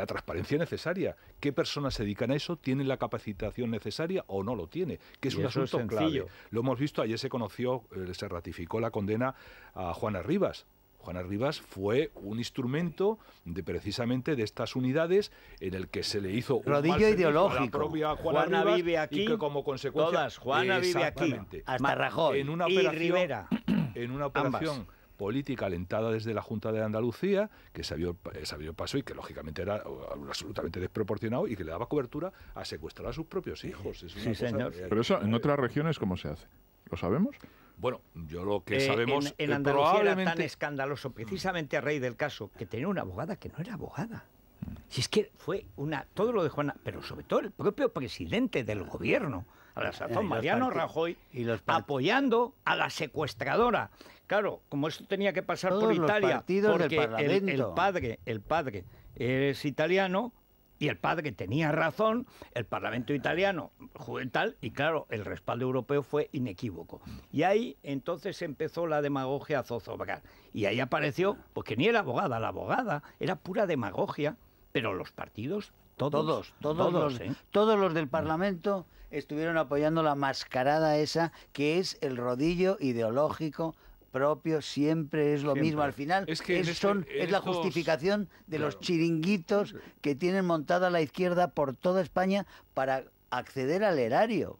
transparencia necesaria. ¿Qué personas se dedican a eso? ¿Tienen la capacitación necesaria o no lo tiene? Que es un asunto clave. Lo hemos visto, ayer se conoció, eh, se ratificó la condena a Juana Rivas Juana Rivas fue un instrumento de precisamente de estas unidades en el que se le hizo un rodillo ideológico. A Juana, vive aquí. Y que como consecuencia todas Juana vive aquí hasta Rajoy en una Rivera en una operación política alentada desde la Junta de Andalucía, que se había eh, se paso y que lógicamente era absolutamente desproporcionado y que le daba cobertura a secuestrar a sus propios hijos. sí, señor. Pero eso en otras regiones, ¿cómo se hace? ¿Lo sabemos? Bueno, yo lo que eh, sabemos... En, en Andalucía era tan escandaloso, precisamente a raíz del caso, que tenía una abogada que no era abogada. Si es que fue una todo lo de Juana, pero sobre todo el propio presidente del gobierno, a la eh, sazón, Mariano Rajoy, apoyando a la secuestradora. Claro, como esto tenía que pasar por Italia, porque el, el, padre, el padre es italiano, y el padre tenía razón, el Parlamento italiano tal, y claro, el respaldo europeo fue inequívoco. Y ahí entonces empezó la demagogia a zozobrar. Y ahí apareció, pues que ni era abogada, la abogada era pura demagogia, pero los partidos todos, todos, todos, todos, los, ¿eh? del Parlamento estuvieron apoyando la mascarada esa que es el rodillo ideológico propio, siempre es lo mismo. Al final es, este- la justificación de los chiringuitos que tienen montada la izquierda por toda España para acceder al erario.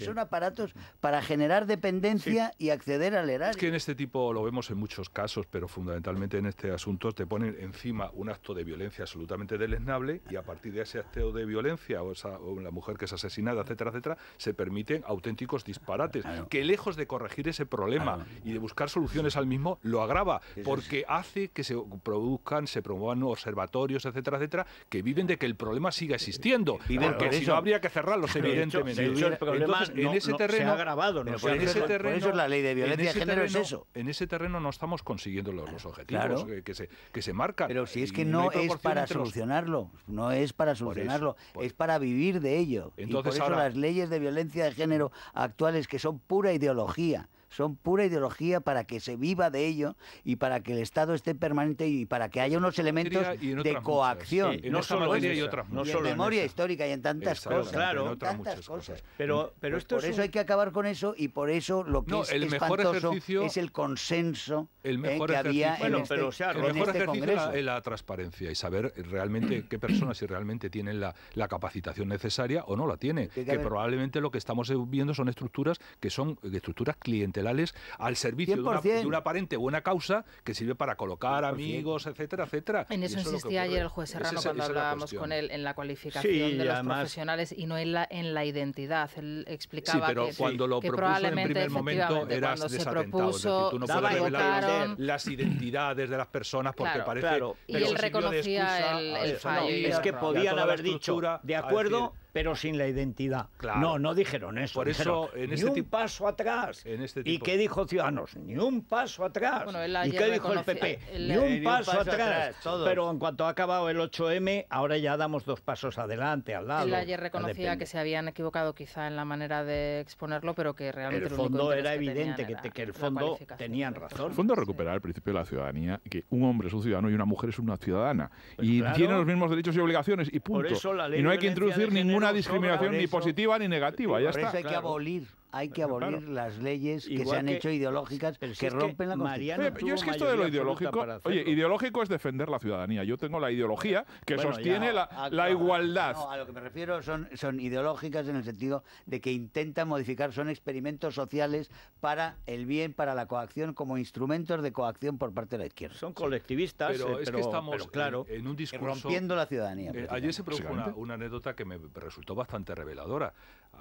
son aparatos para generar dependencia y acceder al erario. Es que en este tipo lo vemos en muchos casos, pero fundamentalmente en este asunto te ponen encima un acto de violencia absolutamente deleznable y a partir de ese acto de violencia o, esa, la mujer que es asesinada, etcétera, etcétera, se permiten auténticos disparates que lejos de corregir ese problema y de buscar soluciones al mismo lo agrava porque hace que se produzcan, se promuevan observatorios, etcétera, etcétera, que viven de que el problema siga existiendo. y de porque si habría que hacer en ese terreno, no de eso. En ese terreno no estamos consiguiendo los, objetivos que, se, marcan. Pero si es que no, es para solucionarlo, no es para solucionarlo, es para vivir de ello. y por eso las leyes de violencia de género actuales que son pura ideología son pura ideología para que se viva de ello y para que el Estado esté permanente y para que haya unos elementos de coacción. no solo y no solo memoria histórica y en tantas cosas. en Pero, pues por eso hay que acabar con eso y por eso lo que es el es el consenso el que había en pero, el ejercicio Es la, transparencia y saber realmente qué personas si realmente tienen la, capacitación necesaria o no la tienen. Que, probablemente lo que estamos viendo son estructuras que son estructuras clientes al servicio de una, aparente buena causa que sirve para colocar amigos, etcétera, etcétera. En eso, insistía ayer el juez Serrano cuando hablábamos con él en la cualificación de los profesionales y no en la, en la identidad. Él explicaba pero que, cuando lo que en primer momento eras desatentado. Propuso, es decir, tú no puedes revelar las identidades de las personas porque parece... y él reconocía el, fallo. es que podían haber dicho, de acuerdo pero sin la identidad. No, no dijeron eso. Por eso, este ni un paso atrás. Este ¿Y qué dijo Ciudadanos? Ni un paso atrás. ¿Y qué dijo el PP? ni, un paso, atrás. pero en cuanto ha acabado el 8M, ahora ya damos dos pasos adelante, al lado. ayer reconocía que se habían equivocado quizá en la manera de exponerlo, pero que realmente... El fondo era evidente, que, el fondo tenían razón. El fondo recuperar el principio de la ciudadanía, que un hombre es un ciudadano y una mujer es una ciudadana. Pues y tienen los mismos derechos y obligaciones, y punto. y no hay que introducir ninguna discriminación ni positiva ni negativa. Ya está. hay que abolir hay que abolir las leyes que se han hecho ideológicas que, rompen la Constitución. yo es que esto de lo ideológico, oye, ideológico es defender la ciudadanía. Yo tengo la ideología que sostiene la, ah, ah, igualdad. No, a lo que me refiero son, son ideológicas en el sentido de que intentan modificar, son experimentos sociales para el bien, para la coacción, como instrumentos de coacción por parte de la izquierda. Son colectivistas, pero, eh, es que estamos claro, en, un eh, discurso... Rompiendo la ciudadanía. Eh, ayer se produjo una anécdota que me resultó bastante reveladora.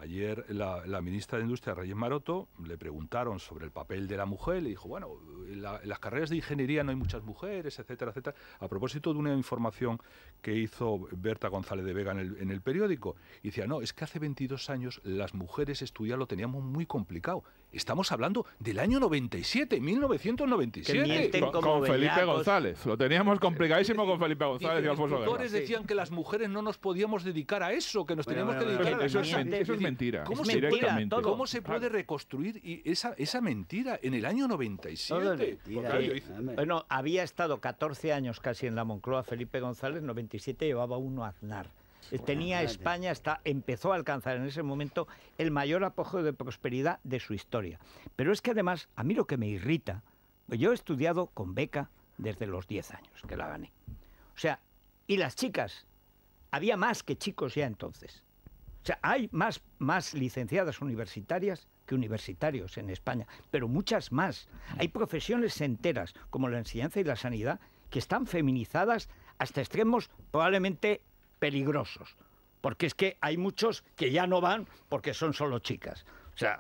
Ayer la, ministra de Industria, Reyes Maroto, le preguntaron sobre el papel de la mujer, le dijo, bueno, en, las carreras de ingeniería no hay muchas mujeres, etcétera, etcétera, a propósito de una información que hizo Berta González de Vega en el, en el periódico. Y decía, no, es que hace 22 años las mujeres estudiar lo teníamos muy complicado Estamos hablando del año 97, 1997. con, Felipe González. Lo teníamos complicadísimo con Felipe González y Alfonso Los doctores decían que las mujeres no nos podíamos dedicar a eso, que nos teníamos que dedicar a eso. eso es mentira. ¿Cómo, se, puede, reconstruir y esa, esa mentira en el año 97? Bueno, había estado 14 años casi en la Moncloa Felipe González, 97 llevaba uno a Aznar. Eh, tenía España, está, empezó a alcanzar en ese momento el mayor apogeo de prosperidad de su historia. Pero es que además, a mí lo que me irrita, yo he estudiado con beca desde los 10 años que la gané. O sea, y las chicas, había más que chicos ya entonces. O sea, hay más, más licenciadas universitarias que universitarios en España, pero muchas más. Mm. Hay profesiones enteras, como la enseñanza y la sanidad, que están feminizadas hasta extremos probablemente peligrosos, porque es que hay muchos que ya no van porque son solo chicas. O sea,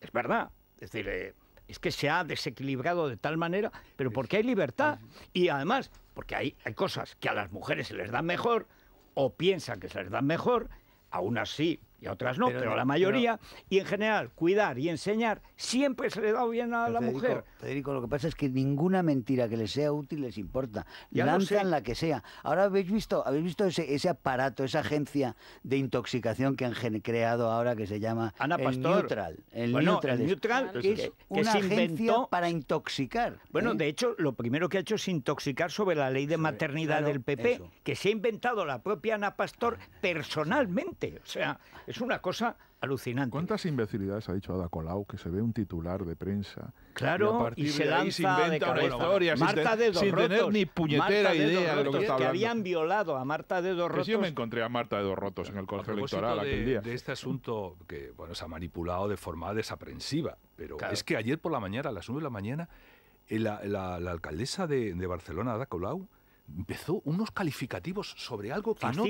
es verdad. Es decir, eh, es que se ha desequilibrado de tal manera, pero porque hay libertad y además porque hay, hay cosas que a las mujeres se les dan mejor o piensan que se les dan mejor, aún así y otras no, pero, la mayoría. Y en general, cuidar y enseñar siempre se le da bien a la mujer. Federico, lo que pasa es que ninguna mentira que les sea útil les importa. Lanzan la que sea. Ahora habéis visto, habéis visto ese, aparato, esa agencia de intoxicación que han creado ahora que se llama Ana el Neutral. bueno, Neutral, el neutral es, una agencia para intoxicar. Bueno, ¿eh? de hecho, lo primero que ha hecho es intoxicar sobre la ley de maternidad del PP, que se ha inventado la propia Ana Pastor ah, personalmente. O sea, es una cosa alucinante. ¿Cuántas imbecilidades ha dicho Ada Colau que se ve un titular de prensa? Claro, y, se inventa una historia Marta sin, tener ni puñetera idea de, lo que hablando. habían violado a Marta de dos rotos. yo me encontré a Marta de dos rotos en el colegio electoral aquel día. De este asunto que bueno se ha manipulado de forma desaprensiva, pero es que ayer por la mañana, a las 1 de la mañana, eh, la, alcaldesa de, de Barcelona, Ada Colau, empezó unos calificativos sobre algo que no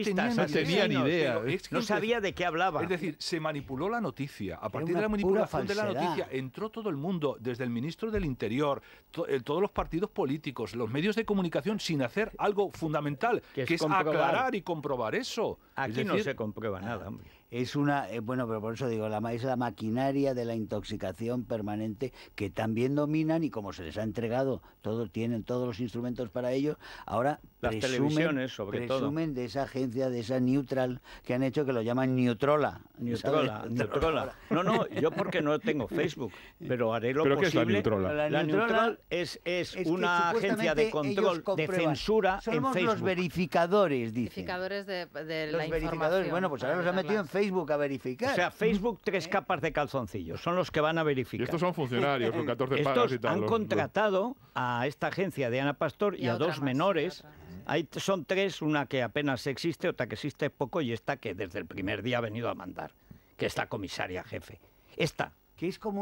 tenía, ni idea. no sabía de qué hablaba. Es decir, se manipuló la noticia. A partir de la manipulación de la noticia entró todo el mundo, desde el ministro del Interior, eh, todos los partidos políticos, los medios de comunicación, sin hacer algo fundamental, que, es, aclarar y comprobar eso. Aquí no se comprueba nada, hombre es una, eh, bueno, pero por eso digo, la, es la maquinaria de la intoxicación permanente que también dominan y como se les ha entregado, todo, tienen todos los instrumentos para ello, ahora Las presumen, sobre de esa agencia, de esa neutral que han hecho que lo llaman neutrola. Neutrola, neutrola. No, no, yo porque no tengo Facebook, pero haré lo ¿Pero posible. es la neutrola? es, es, una agencia de control, de censura Somos en los verificadores, dice. Verificadores de, los bueno, pues ahora los han metido en Facebook a verificar. O sea, Facebook tres ¿Eh? capas de calzoncillos, son los que van a verificar. estos son funcionarios con 14 estos y tal, han contratado a esta agencia de Ana Pastor y, a, dos menores. Hay, son tres, una que apenas existe, otra que existe poco y esta que desde el primer día ha venido a mandar, que es la comisaria jefe. Esta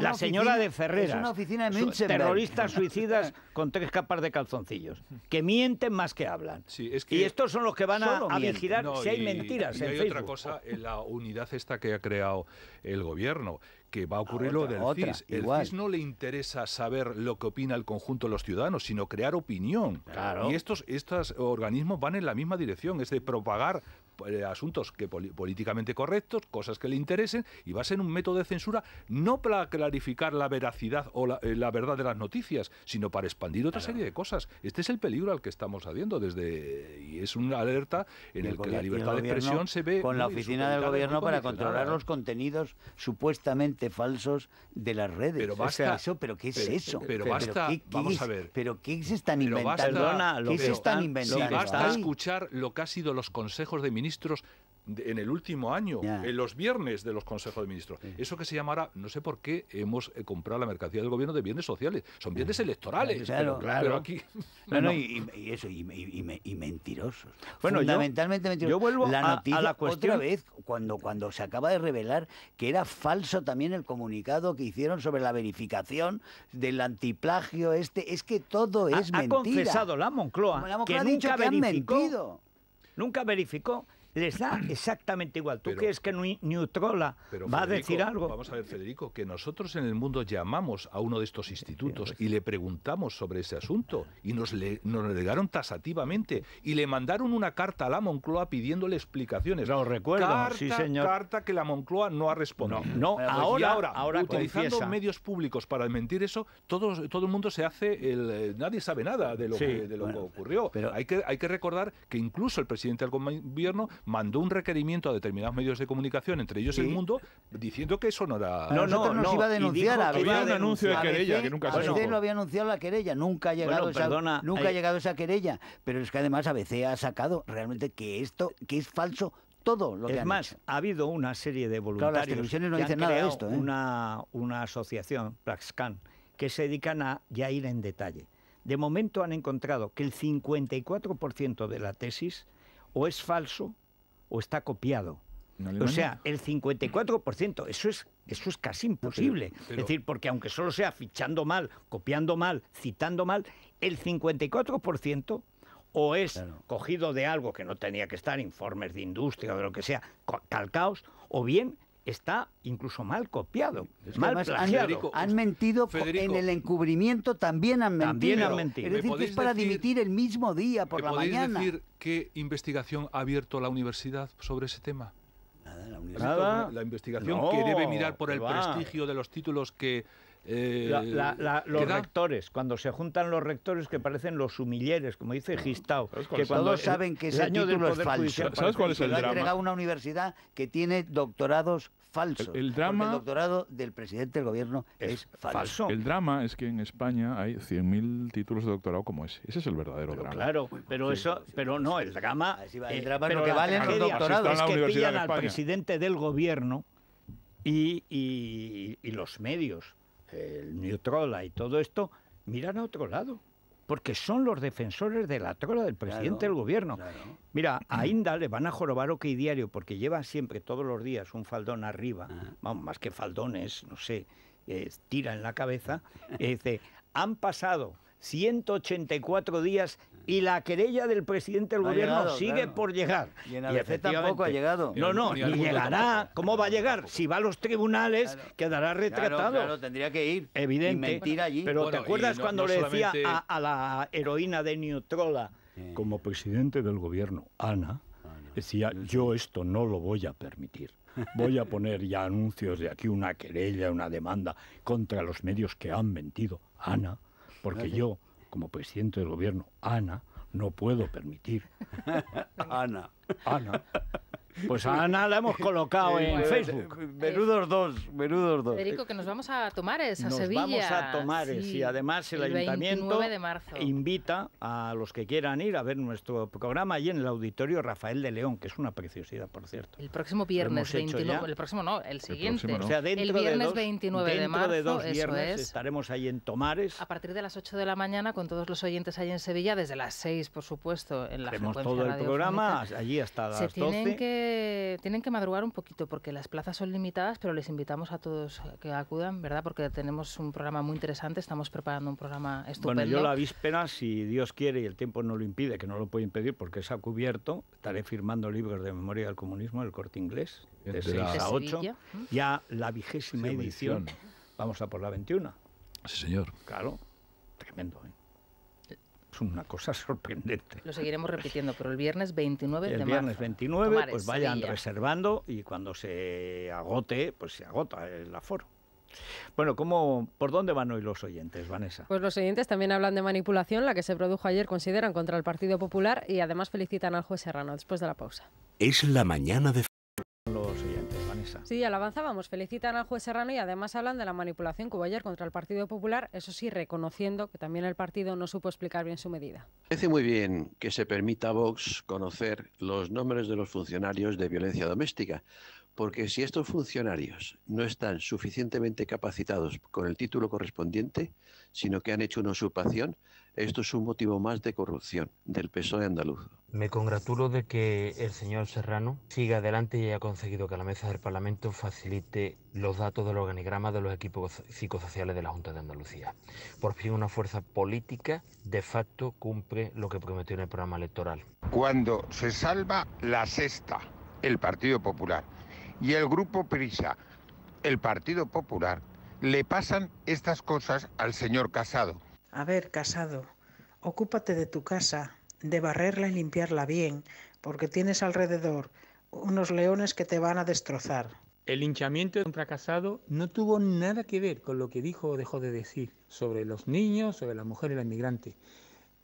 la señora de Ferreras. Es una oficina de Terroristas suicidas con tres capas de calzoncillos, que mienten más que hablan. y estos son los que van a, vigilar si hay mentiras y hay otra cosa, la unidad esta que ha creado el gobierno, que va a ocurrir lo del CIS. El CIS no le interesa saber lo que opina el conjunto de los ciudadanos, sino crear opinión. Y estos, estos organismos van en la misma dirección, es de propagar eh, asuntos que políticamente correctos, cosas que le interesen, y va a ser un método de censura no para clarificar la veracidad o la, eh, verdad de las noticias, sino para expandir otra serie de cosas. Este es el peligro al que estamos haciendo desde y es una alerta en el, que la libertad de expresión se ve con la oficina del gobierno para controlar los contenidos supuestamente falsos de las redes. Pero basta, eso, pero qué es eso? Pero, ¿qué, vamos a ver. Pero qué se están inventando? ¿Qué se están inventando? Si basta escuchar lo que ha sido los consejos de ministros Ministros en el último año, en los viernes de los consejos de ministros. Eso que se llamará, no sé por qué hemos eh, comprado la mercancía del gobierno de bienes sociales. Son bienes electorales. Claro, claro. Y, mentirosos. Bueno, Fundamentalmente mentirosos. vuelvo la a, la cuestión. Otra vez, cuando, cuando se acaba de revelar que era falso también el comunicado que hicieron sobre la verificación del antiplagio este. Es que todo es mentira. Ha confesado la Moncloa, que, ha dicho que Nunca verificó les da exactamente igual. ¿Tú crees que Neutrola va a decir algo? Vamos a ver, Federico, que nosotros en el mundo llamamos a uno de estos institutos y le preguntamos sobre ese asunto y nos, le, nos negaron tasativamente y le mandaron una carta a la Moncloa pidiéndole explicaciones. No, carta, sí, señor. Carta que la Moncloa no ha respondido. No, ahora, ahora, utilizando medios públicos para mentir eso, todo, todo el mundo se hace, el, eh, nadie sabe nada de lo, que, de lo que ocurrió. Pero, hay, que, hay que recordar que incluso el presidente del gobierno mandó un requerimiento a determinados medios de comunicación, entre ellos El Mundo, diciendo que eso no era... No, no, no, iba a denunciar. a había un anuncio de querella que nunca se ABC lo había anunciado la querella, nunca ha llegado, esa, nunca ha llegado esa querella. Pero es que además ABC ha sacado realmente que esto, que es falso todo lo que es más, ha habido una serie de voluntarios claro, no que nada de esto, ¿eh? una, una, asociación, Plaxcan, que se dedican a ya ir en detalle. De momento han encontrado que el 54% de la tesis o es falso o está copiado. O sea, el 54%, eso es, eso es casi imposible. es decir, porque aunque solo sea fichando mal, copiando mal, citando mal, el 54% o es cogido de algo que no tenía que estar, informes de industria o de lo que sea, calcaos, o bien está incluso mal copiado, mal han, mentido en el encubrimiento, también han mentido. También han mentido. Es decir, que es para dimitir el mismo día por la mañana. decir qué investigación ha abierto la universidad sobre ese tema? Nada, la, universidad, la investigación que debe mirar por el prestigio de los títulos que eh, los rectores, cuando se juntan los rectores que parecen los humilleres, como dice Gistao, que cuando todos saben que ese título es falso. ¿Sabes cuál es el entregado una universidad que tiene doctorados falsos. El, drama, el doctorado del presidente del gobierno es, falso. El drama es que en España hay 100.000 títulos de doctorado como ese. Ese es el verdadero drama. Claro, pero eso, pero no, el drama, el drama es que valen los doctorados. que pillan al presidente del gobierno y los medios el Neutrola y todo esto, miran a otro lado, porque son los defensores de la trola del presidente del gobierno. Mira, a Inda le van a jorobar OK Diario porque lleva siempre todos los días un faldón arriba, ah. más que faldones, no sé, eh, tira en la cabeza, dice, han pasado 184 días y la querella del presidente del gobierno sigue por llegar. Y en tampoco ha llegado. No, no, ni llegará. ¿Cómo va a llegar? Si va a los tribunales, quedará retratado. Claro, claro, tendría que ir. Evidente. Y mentir allí. Pero ¿te acuerdas cuando le decía a, la heroína de Neutrola, como presidente del gobierno, Ana, ah, decía, yo esto no lo voy a permitir? Voy a poner ya anuncios de aquí, una querella, una demanda contra los medios que han mentido, Ana, porque ah, yo como presidente del gobierno, Ana, no puedo permitir. Ana. Ana, pues Ana la hemos colocado en Facebook. Eh, menudos dos, menudos dos. Federico, que nos vamos a Tomares, a nos Sevilla. Vamos a Tomares y además el, ayuntamiento invita a los que quieran ir a ver nuestro programa allí en el auditorio Rafael de León, que es una preciosidad, por cierto. El próximo viernes 29, el próximo no, el siguiente. El, o sea, viernes 29 de marzo. dos viernes estaremos ahí en Tomares. A partir de las 8 de la mañana con todos los oyentes ahí en Sevilla, desde las 6, por supuesto, en la Haremos todo el programa allí hasta las Se 12. Tienen que tienen que madrugar un poquito porque las plazas son limitadas, pero les invitamos a todos que acudan, ¿verdad? Porque tenemos un programa muy interesante, estamos preparando un programa estupendo. Bueno, yo la víspera, si Dios quiere y el tiempo no lo impide, que no lo puede impedir porque se ha cubierto, estaré firmando libros de memoria del comunismo, el corte inglés, de 6 a 8, ya la vigésima edición. Vamos a por la 21. Sí, señor. Claro, tremendo. ¿eh? Es una cosa sorprendente. Lo seguiremos repitiendo, pero el viernes 29 de marzo. El viernes 29, pues vayan reservando y cuando se agote, pues se agota el aforo. Bueno, ¿cómo, ¿por dónde van hoy los oyentes, Vanessa? Pues los oyentes también hablan de manipulación, la que se produjo ayer, consideran contra el Partido Popular y además felicitan al juez Serrano después de la pausa. Es la mañana de... Sí, ya lo avanzábamos. Felicitan al juez Serrano y además hablan de la manipulación que hubo ayer contra el Partido Popular, eso sí, reconociendo que también el partido no supo explicar bien su medida. Parece muy bien que se permita a Vox conocer los nombres de los funcionarios de violencia doméstica, porque si estos funcionarios no están suficientemente capacitados con el título correspondiente, sino que han hecho una usurpación, esto es un motivo más de corrupción del PSOE andaluz. Me congratulo de que el señor Serrano siga adelante y haya conseguido que la mesa del Parlamento facilite los datos del organigrama de los equipos psicosociales de la Junta de Andalucía. Por fin una fuerza política de facto cumple lo que prometió en el programa electoral. Cuando se salva la sexta, el Partido Popular, y el grupo Prisa, el Partido Popular, le pasan estas cosas al señor Casado. A ver, Casado, ocúpate de tu casa de barrerla y limpiarla bien, porque tienes alrededor unos leones que te van a destrozar. El hinchamiento de un fracasado no tuvo nada que ver con lo que dijo o dejó de decir sobre los niños, sobre la mujer y la inmigrante.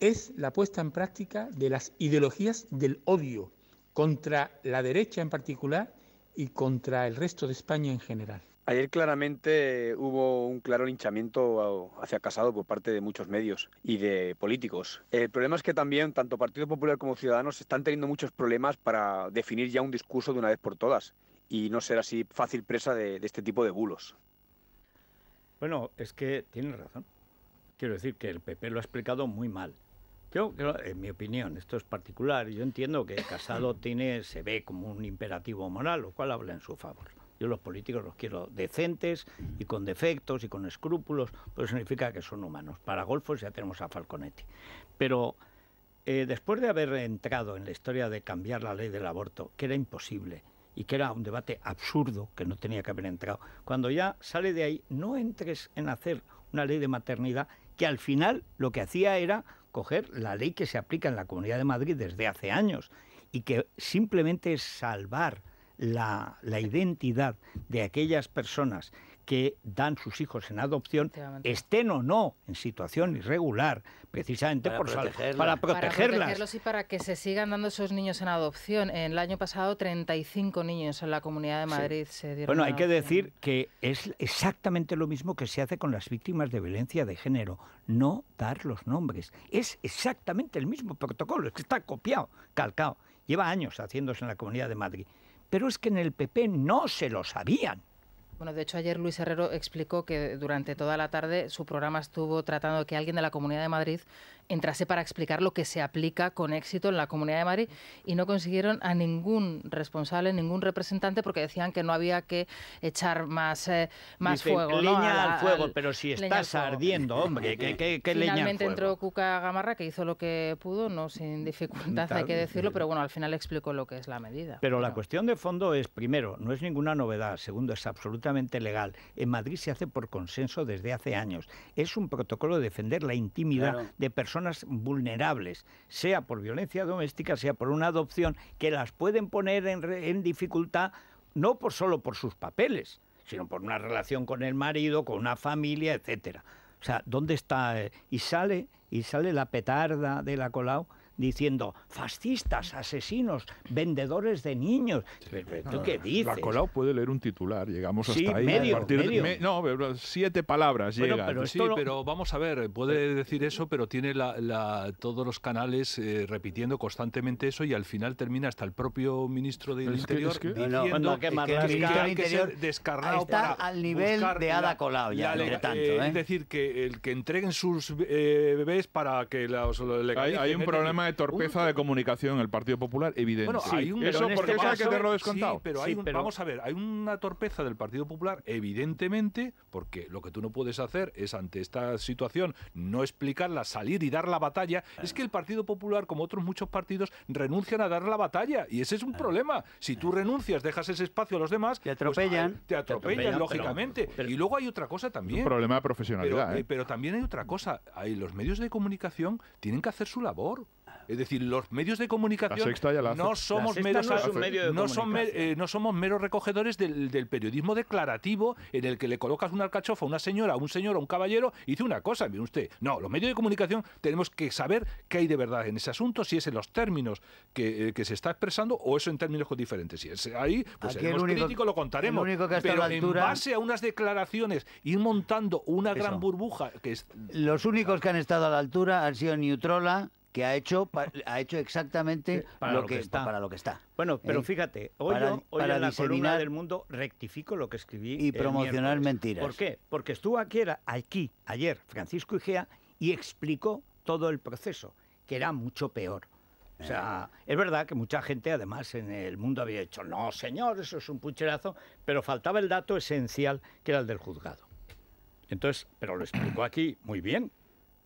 Es la puesta en práctica de las ideologías del odio contra la derecha en particular y contra el resto de España en general. Ayer claramente hubo un claro linchamiento hacia Casado por parte de muchos medios y de políticos. El problema es que también tanto Partido Popular como Ciudadanos están teniendo muchos problemas para definir ya un discurso de una vez por todas y no ser así fácil presa de, este tipo de bulos. Bueno, es que tiene razón. Quiero decir que el PP lo ha explicado muy mal. Yo, en mi opinión, esto es particular. Yo entiendo que Casado tiene, se ve como un imperativo moral, lo cual habla en su favor. Yo los políticos los quiero decentes y con defectos y con escrúpulos, pero significa que son humanos. Para golfos ya tenemos a Falconetti. Pero eh, después de haber entrado en la historia de cambiar la ley del aborto, que era imposible y que era un debate absurdo, que no tenía que haber entrado, cuando ya sale de ahí, no entres en hacer una ley de maternidad que al final lo que hacía era coger la ley que se aplica en la Comunidad de Madrid desde hace años y que simplemente es salvar la, identidad de aquellas personas que dan sus hijos en adopción, estén o no en situación irregular, precisamente para por para protegerlas. protegerlos y para que se sigan dando esos niños en adopción. En El año pasado 35 niños en la Comunidad de Madrid se dieron. Bueno, hay que decir que es exactamente lo mismo que se hace con las víctimas de violencia de género, no dar los nombres. Es exactamente el mismo protocolo, es que está copiado, calcado. Lleva años haciéndose en la Comunidad de Madrid pero es que en el PP no se lo sabían. Bueno, de hecho ayer Luis Herrero explicó que durante toda la tarde su programa estuvo tratando de que alguien de la Comunidad de Madrid entrase para explicar lo que se aplica con éxito en la Comunidad de Madrid y no consiguieron a ningún responsable, ningún representante, porque decían que no había que echar más, eh, más fuego. Leña al, fuego, pero si estás ardiendo, hombre, ¿qué, leña Finalmente entró Cuca Gamarra, que hizo lo que pudo, no sin mm, dificultad, hay que decirlo, pero bueno, al final explicó lo que es la medida. Pero la cuestión de fondo es, primero, no es ninguna novedad, segundo, es absolutamente legal. En Madrid se hace por consenso desde hace años. Es un protocolo de defender la intimidad de personas vulnerables, sea por violencia doméstica, sea por una adopción, que las pueden poner en, dificultad no por solo por sus papeles, sino por una relación con el marido, con una familia, etcétera. O sea, ¿dónde está? Eh? Y sale y sale la petarda de la colao? diciendo fascistas, asesinos, vendedores de niños. ¿Tú qué dices? La Colau puede leer un titular, llegamos hasta ahí. no, siete palabras bueno, Pero sí, pero vamos a ver, puede decir eso, pero tiene la, la, todos los canales eh, repitiendo constantemente eso y al final termina hasta el propio ministro del Interior diciendo que, que, hay ser al nivel de Ada Colau ya, eh, tanto. ¿eh? Es decir, que el que entreguen sus bebés para que los... hay, hay un problema torpeza de comunicación en el Partido Popular evidentemente Bueno, hay pero, vamos a ver, hay una torpeza del Partido Popular evidentemente porque lo que tú no puedes hacer es ante esta situación no explicarla, salir y dar la batalla. Es que el Partido Popular, como otros muchos partidos, renuncian a dar la batalla y ese es un ah. problema. Si tú renuncias, dejas ese espacio a los demás, te pues, atropellan. te, atropellan lógicamente. y luego hay otra cosa también. Un problema de profesionalidad. ¿eh? Eh, pero, también hay otra cosa. Hay, los medios de comunicación tienen que hacer su labor. Ah. Es decir, los medios de comunicación no somos meros no somos meros recogedores del, periodismo declarativo en el que le colocas un alcachofa a una señora, a un señor, a un caballero y dice una cosa, mire usted. No, los medios de comunicación tenemos que saber qué hay de verdad en ese asunto, si es en los términos que, eh, se está expresando o eso en términos diferentes. Y es ahí, pues Aquí el lo contaremos. único que pero en base a unas declaraciones, ir montando una gran burbuja que es... Los únicos que han estado a la altura han sido Neutrola, que ha hecho, ha hecho exactamente para lo, que, está. para lo que está. Bueno, pero ¿eh? fíjate, hoy, para, en la columna del mundo rectifico lo que escribí. Y promocionar mentiras. ¿Por qué? Porque estuvo aquí, era, aquí ayer Francisco Igea y explicó todo el proceso, que era mucho peor. O sea, eh. es verdad que mucha gente además en el mundo había dicho, no señor, eso es un pucherazo, pero faltaba el dato esencial que era el del juzgado. Entonces, pero lo explicó aquí muy bien,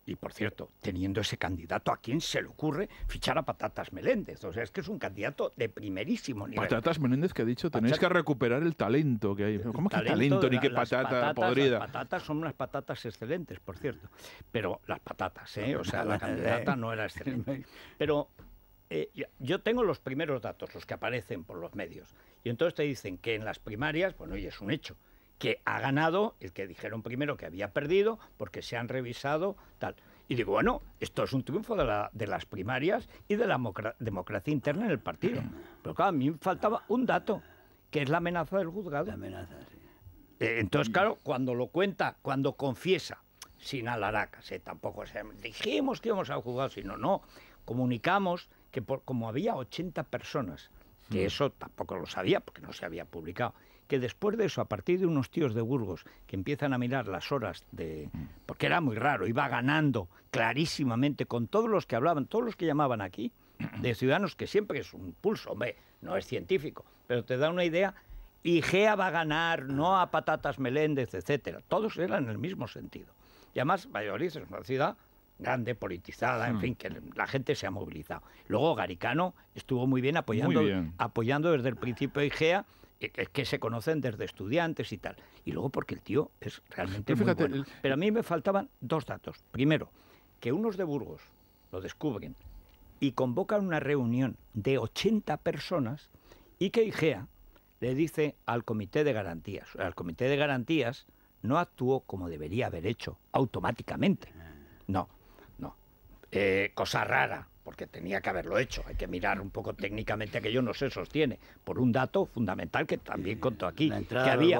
y por cierto, teniendo ese candidato, ¿a quién se le ocurre fichar a Patatas Meléndez? O sea, es que es un candidato de primerísimo nivel. Patatas Meléndez que ha dicho, tenéis que recuperar el talento que hay. ¿Cómo que talento ni qué patata podrida? Las patatas son unas patatas excelentes, por cierto. Pero las patatas, ¿eh? O sea, la candidata ¿eh? no era excelente. Pero eh, yo tengo los primeros datos, los que aparecen por los medios. Y entonces te dicen que en las primarias, bueno, y es un hecho, que ha ganado el que dijeron primero que había perdido porque se han revisado tal. Y digo, bueno, esto es un triunfo de, las primarias y de la democracia interna en el partido. Pero claro, a mí faltaba un dato, que es la amenaza del juzgado. La amenaza, sí. Eh, entonces, claro, cuando lo cuenta, cuando confiesa, sin alaracas, eh, tampoco dijimos que íbamos al juzgado, sino no, comunicamos que como había 80 personas, que mm. eso tampoco lo sabía porque no se había publicado, que después de eso, a partir de unos tíos de Burgos que empiezan a mirar las horas de... porque era muy raro, iba ganando clarísimamente con todos los que hablaban, todos los que llamaban aquí, de Ciudadanos, que siempre es un pulso, hombre, no es científico, pero te da una idea, IGEA va a ganar, no a Patatas Meléndez, etcétera. Todos eran en el mismo sentido. Y además, Valladolid es una ciudad grande, politizada, en hmm. fin, que la gente se ha movilizado. Luego Garicano estuvo muy bien apoyando, apoyando desde el principio IGEA eh, que se conocen desde estudiantes y tal. Y luego porque el tío es realmente Pero pues muy bueno. Pero a mí me faltaban dos datos. Primero, que unos de Burgos lo descubren y convocan una reunión de 80 personas y que IGEA le dice al comité de garantías, al comité de garantías no actuó como debería haber hecho automáticamente. Ah. No, no. Eh, cosa rara, porque tenía que haberlo hecho. Hay que mirar un poco técnicamente ...que yo no se sostiene. Por un dato fundamental que también contó aquí, que había,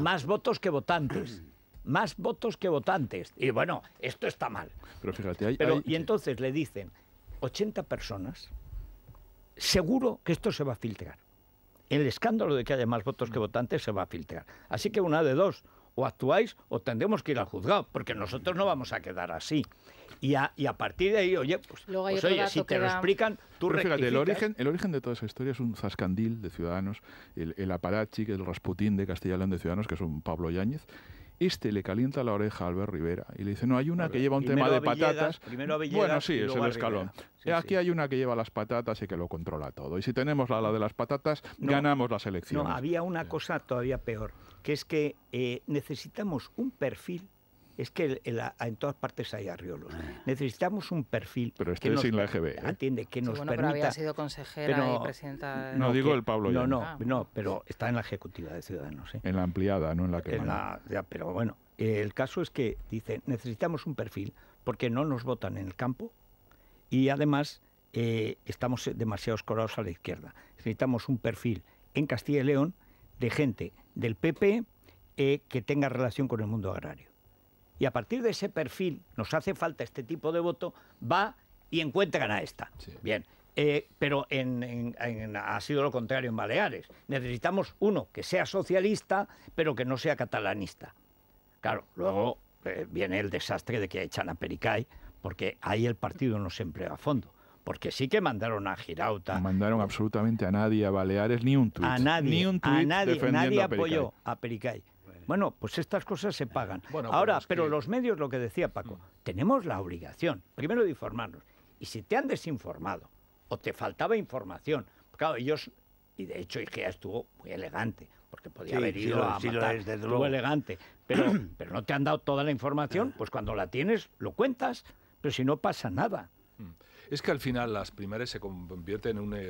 más votos que votantes. Más votos que votantes. Y bueno, esto está mal. Pero fíjate, Y entonces le dicen, 80 personas, seguro que esto se va a filtrar. El escándalo de que haya más votos que votantes se va a filtrar. Así que una de dos, o actuáis o tendremos que ir al juzgado, porque nosotros no vamos a quedar así. Y a, partir de ahí, oye, pues, pues si te lo explican, tú el origen, el origen de toda esa historia es un zascandil de Ciudadanos, el, el aparachi, el rasputín de Castilla León de Ciudadanos, que es un Pablo Yáñez, este le calienta la oreja a Albert Rivera y le dice, no, hay una que lleva un tema de patatas. bueno, sí, es el escalón. Eh, aquí hay una que lleva las patatas y que lo controla todo. Y si tenemos la, la de las patatas, ganamos la selección No, había una cosa todavía peor, que es que eh, necesitamos un perfil es que en, todas partes hay arriolos. Ah. Necesitamos un perfil. Pero este que nos, sin la EGB. ¿eh? que bueno, Pero había sido consejera y presidenta. No, digo el Pablo. No, no, ah. no, pero está en la ejecutiva de Ciudadanos. ¿eh? En la ampliada, no en la que. pero bueno, el caso es que dice necesitamos un perfil porque no nos votan en el campo y además eh, estamos demasiados corados a la izquierda. Necesitamos un perfil en Castilla y León de gente del PP que tenga relación con el mundo agrario y a partir de ese perfil nos hace falta este tipo de voto, va y encuentran a esta. Bien. Eh, pero en, ha sido lo contrario en Baleares. Necesitamos uno que sea socialista, pero que no sea catalanista. Claro, luego eh, viene el desastre de que echan a Pericay, porque ahí el partido no se emplea a fondo. Porque sí que mandaron a Girauta. mandaron absolutamente a nadie a Baleares, ni un tuit. A nadie, a nadie, nadie apoyó a Pericay. Bueno, pues estas cosas se pagan. Ahora, pero los medios, lo que decía Paco, mm. tenemos la obligación, primero, de informarnos. Y si te han desinformado o te faltaba información, claro, ellos, y de hecho IGEA estuvo muy elegante, porque podía haber ido a sí es, desde luego. elegante, pero, pero no te han dado toda la información, ah. pues cuando la tienes, lo cuentas, pero si no pasa nada. Mm es que al final las primarias se convierten en un, eh,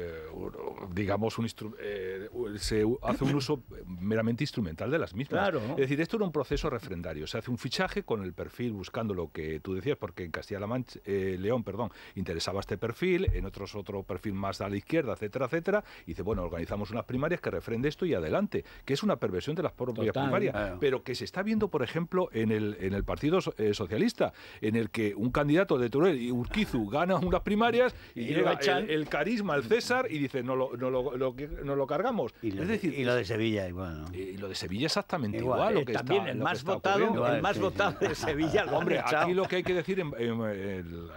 digamos, un eh, se hace un uso meramente instrumental de las mismas. Claro. Es decir, esto era un proceso refrendario. Se hace un fichaje con el perfil buscando lo que tú decías, porque en Castilla-La Mancha, eh, León, perdón, interesaba este perfil, en otros otro perfil más a la izquierda, etcétera, etcétera. Y dice, bueno, organizamos unas primarias que refrende esto y adelante, que es una perversión de las propias primarias, pero que se está viendo, por ejemplo, en el, en el Partido Socialista, en el que un candidato de Teruel y Urquizu gana una primarias y, llega el, carisma al César y dice, no lo, no lo, cargamos. Y lo, decir, lo de Sevilla igual. Y lo de Sevilla exactamente igual. Eh, lo que también el, más votado, el más votado de Sevilla. Lo Hombre, y aquí lo que hay que decir, em, em,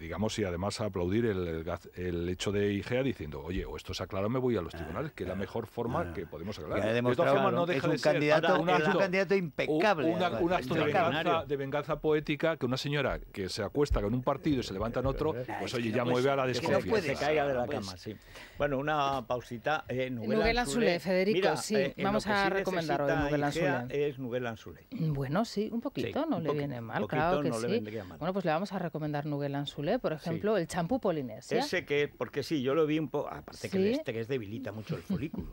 digamos, y además aplaudir el, el hecho de IGEA diciendo, oye, o esto se aclara, me voy a los ah, tribunales, que es la mejor forma ah. que podemos aclarar. de no deja es un Candidato, un, impecable. Una, un venganza, de venganza poética que una señora que se acuesta con un partido y se levanta en otro, pues oye, ya mueve a la desconfianza. Que se caiga de la cama, sí. Bueno, una pausita. Eh, Nubel Federico, sí. Eh, vamos a recomendar hoy Nubel Es Nubel Anzule. Bueno, sí, un poquito, no le viene mal, claro que sí. Bueno, pues le vamos a recomendar Nubel Anzule, por ejemplo, el champú polinesia. Ese que, porque sí, yo lo vi un poco, aparte que este que es debilita mucho el folículo.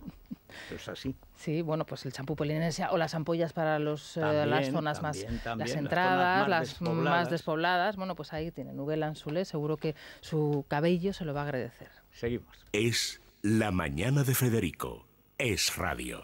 Pues sí, bueno, pues el champú polinesia o las ampollas para eh, las zonas más, las entradas, las, más, despobladas. Bueno, pues ahí tiene Nubel Anzulé, seguro que su cabello se lo va a agradecer. Seguimos. Es la mañana de Federico, es radio.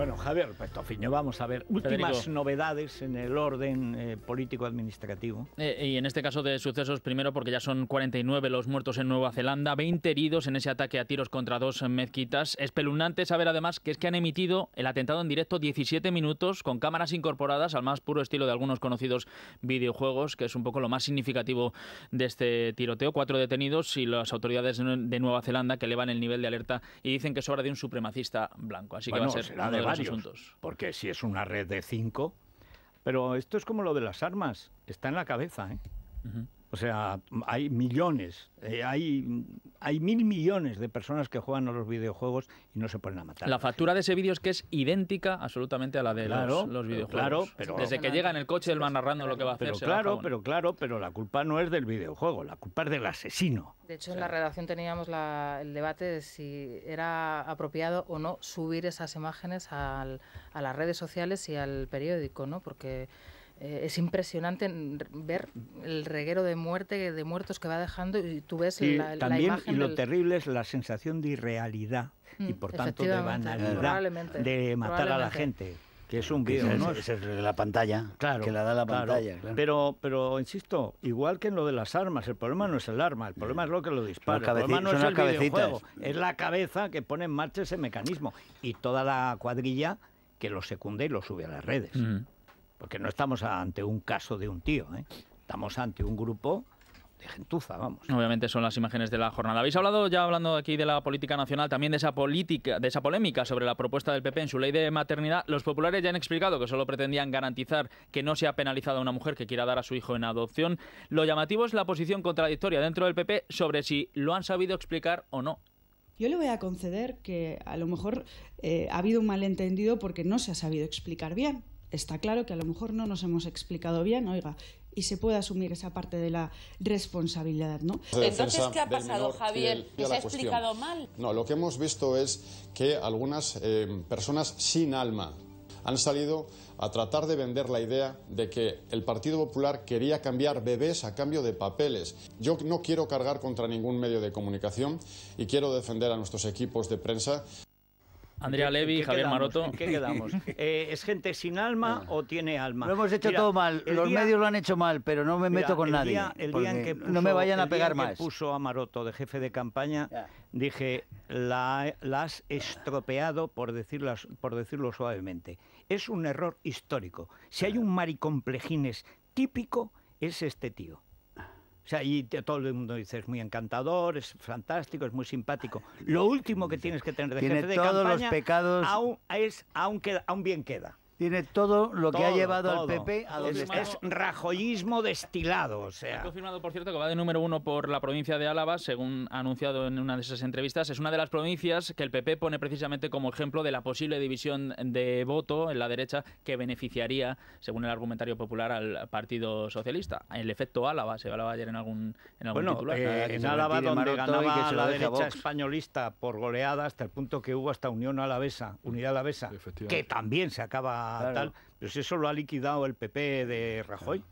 Bueno, Javier, pues Tofiño, vamos a ver últimas novedades en el orden eh, político-administrativo. Eh, eh, y en este caso de sucesos, primero porque ya son 49 los muertos en Nueva Zelanda, 20 heridos en ese ataque a tiros contra dos mezquitas. Espeluznante saber además que es que han emitido el atentado en directo 17 minutos con cámaras incorporadas al más puro estilo de algunos conocidos videojuegos, que es un poco lo más significativo de este tiroteo. Cuatro detenidos y las autoridades de Nueva Zelanda que elevan el nivel de alerta y dicen que es hora de un supremacista blanco. Así bueno, que va a ser porque si es una red de cinco. Pero esto es como lo de las armas, está en la cabeza. ¿eh? O sea, hay millones, eh, hay, hay mil millones de personas que juegan a los videojuegos y no se ponen a matar. La factura de ese vídeo es que es idéntica absolutamente a la de los, videojuegos. Claro, pero, Desde que llega en el coche él va narrando lo que va a hacer. claro, pero claro, pero la culpa no es del videojuego, la culpa es del asesino. De hecho, en la redacción teníamos el debate de si era apropiado o no subir esas imágenes a las redes sociales y al periódico, ¿no? Porque... Eh, es impresionante ver el reguero de muerte, de muertos que va dejando y tú ves la, también, imagen Y lo terrible es la sensación de irrealidad mm, y por tanto de banalidad de matar a la gente que es un vídeo, ¿no? Es, de la pantalla, claro, que la da la pantalla. Pero, pero insisto, igual que en lo de las armas, el problema no es el arma, el problema es lo que lo dispara, el problema no es el videojuego, es la cabeza que pone en marcha ese mecanismo y toda la cuadrilla que lo secunde y lo sube a las redes. Mm. Porque no estamos ante un caso de un tío, ¿eh? estamos ante un grupo de gentuza, vamos. Obviamente son las imágenes de la jornada. Habéis hablado ya hablando aquí de la política nacional, también de esa política, de esa polémica sobre la propuesta del PP en su ley de maternidad. Los populares ya han explicado que solo pretendían garantizar que no sea penalizada una mujer que quiera dar a su hijo en adopción. Lo llamativo es la posición contradictoria dentro del PP sobre si lo han sabido explicar o no. Yo le voy a conceder que a lo mejor eh, ha habido un malentendido porque no se ha sabido explicar bien está claro que a lo mejor no nos hemos explicado bien, oiga, y se puede asumir esa parte de la responsabilidad, ¿no? Entonces, ¿qué ha pasado, Javier? ¿Se ha explicado mal? No, lo que hemos visto es que algunas eh, personas sin alma han salido a tratar de vender la idea de que el Partido Popular quería cambiar bebés a cambio de papeles. Yo no quiero cargar contra ningún medio de comunicación y quiero defender a nuestros equipos de prensa. Andrea Levi, Javier Maroto. ¿Qué quedamos? Eh, ¿Es gente sin alma o tiene alma? Lo hemos hecho todo mal. Los medios lo han hecho mal, pero no me meto con nadie. el día en que puso, no me vayan a pegar puso a Maroto de jefe de campaña, dije, la, has estropeado, por decirlo, por decirlo suavemente. Es un error histórico. Si hay un maricomplejines típico, es este tío. O sea, y todo el mundo dice, es muy encantador, es fantástico, es muy simpático. Lo último que tienes que tener de de todos los pecados... es, aunque aún bien queda. Tiene todo lo que ha llevado al PP a donde está. es, rajoyismo destilado. O sea. Ha confirmado, por cierto, que va de número uno por la provincia de Álava, según anunciado en una de esas entrevistas. Es una de las provincias que el PP pone precisamente como ejemplo de la posible división de voto en la derecha que beneficiaría, según el argumentario popular, al Partido Socialista. El efecto Álava, se hablaba ayer en algún, en bueno, eh, en Álava, donde ganaba la derecha españolista por goleada hasta el punto que hubo hasta Unión Alavesa, Unidad Alavesa, que también se acaba pero eso lo ha liquidado el PP de Rajoy.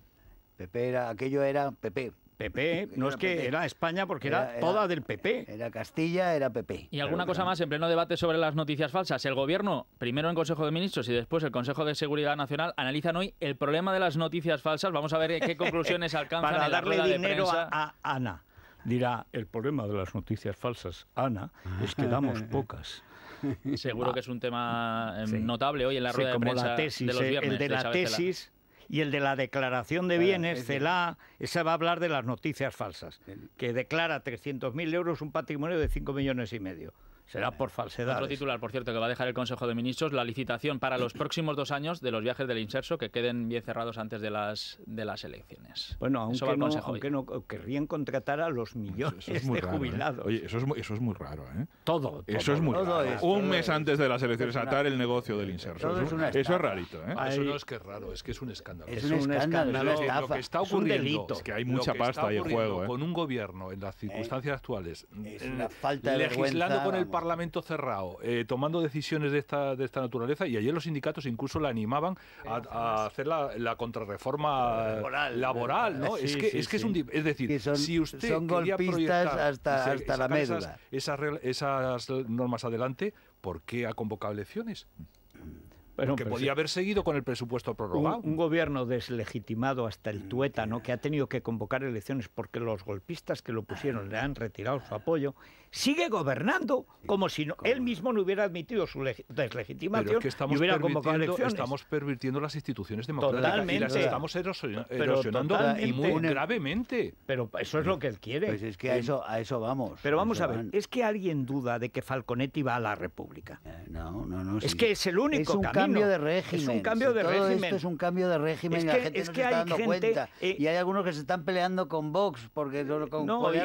PP era, aquello era PP. PP, no es que era España porque era, toda del PP. Era Castilla, era PP. Y alguna cosa más en pleno debate sobre las noticias falsas. El gobierno, primero en Consejo de Ministros y después el Consejo de Seguridad Nacional, analizan hoy el problema de las noticias falsas. Vamos a ver qué conclusiones alcanzan Para darle dinero a Ana. Dirá, el problema de las noticias falsas, Ana, ah. es que damos pocas. Seguro que es un tema em, notable hoy en la rueda de la tesis, eh, El de la tesis y el de la declaración de bienes, CELA, esa va a hablar de las noticias falsas, que declara 300.000 euros un patrimonio de 5 millones y medio será por falsedad. Otro titular, por cierto, que va a dejar el Consejo de Ministros, la licitación para los próximos dos años de los viajes del inserso que queden bien cerrados antes de las, de las elecciones. Bueno, aunque, no, aunque eh, no querrían contratar a los millones de ¿eh? jubilados. Oye, eso es muy, eso es muy raro, ¿eh? Todo. Eso es muy raro. un mes antes de las elecciones atar el negocio del inserso. Eso, es, rarito, ¿eh? eso no es que es raro, es que es un escándalo. Es, un, escándalo, una estafa, Lo que es, que hay mucha pasta ahí en juego. Con un gobierno en las ¿Eh? circunstancias actuales. Es una falta de Legislando con parlamento cerrado, eh, tomando decisiones de esta, de esta naturaleza, y ayer los sindicatos incluso la animaban a, hacer la, contrarreforma laboral, ¿no? es que, es, un, es decir, si usted son golpistas hasta, hasta la médula. esas, esas normas adelante, ¿por qué ha convocado elecciones? que podía haber seguido con el presupuesto prorrogado. Un, gobierno deslegitimado hasta el tuétano que ha tenido que convocar elecciones porque los golpistas que lo pusieron le han retirado su apoyo, sigue gobernando como si no, él mismo no hubiera admitido su deslegitimación y hubiera convocado elecciones. Estamos pervirtiendo las instituciones democráticas totalmente, las estamos erosionando y muy gravemente. Pero eso es lo que él quiere. Pues es que a eso, a eso vamos. Pero vamos a, ver, es que alguien duda de que Falconetti va a la República. Eh, no, no, no. Es que es el único camino. Es un cambio de régimen. Esto es un cambio de régimen y la gente no está dando cuenta. Eh, y hay algunos que se están peleando con Vox porque con,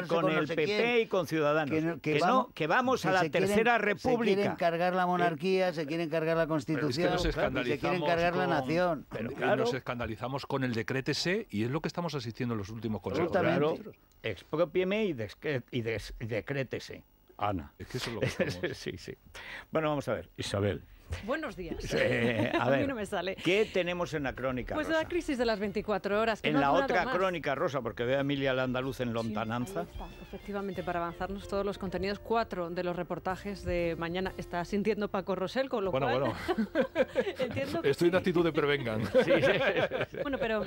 con, el PP y con Ciudadanos. Que, vamos, a la Tercera República. Se quieren cargar la eh, monarquía, se quieren cargar la Constitución, se quieren cargar la nación. Pero eh, claro, nos escandalizamos con el decrétese y es lo que estamos asistiendo en los últimos consejos. Claro, expropieme y, decrétese. Ana. Es que eso es lo que sí, Bueno, vamos a ver. Isabel. Buenos días. a, ¿Qué tenemos en la crónica? Pues la crisis de las 24 horas. en la otra crónica, Rosa, porque veo a Emilia la andaluz en lontananza. Efectivamente, para avanzarnos todos los contenidos, cuatro de los reportajes de mañana está sintiendo Paco Rosel, con lo cual. Bueno, Entiendo Estoy en actitud de prevengan. bueno, pero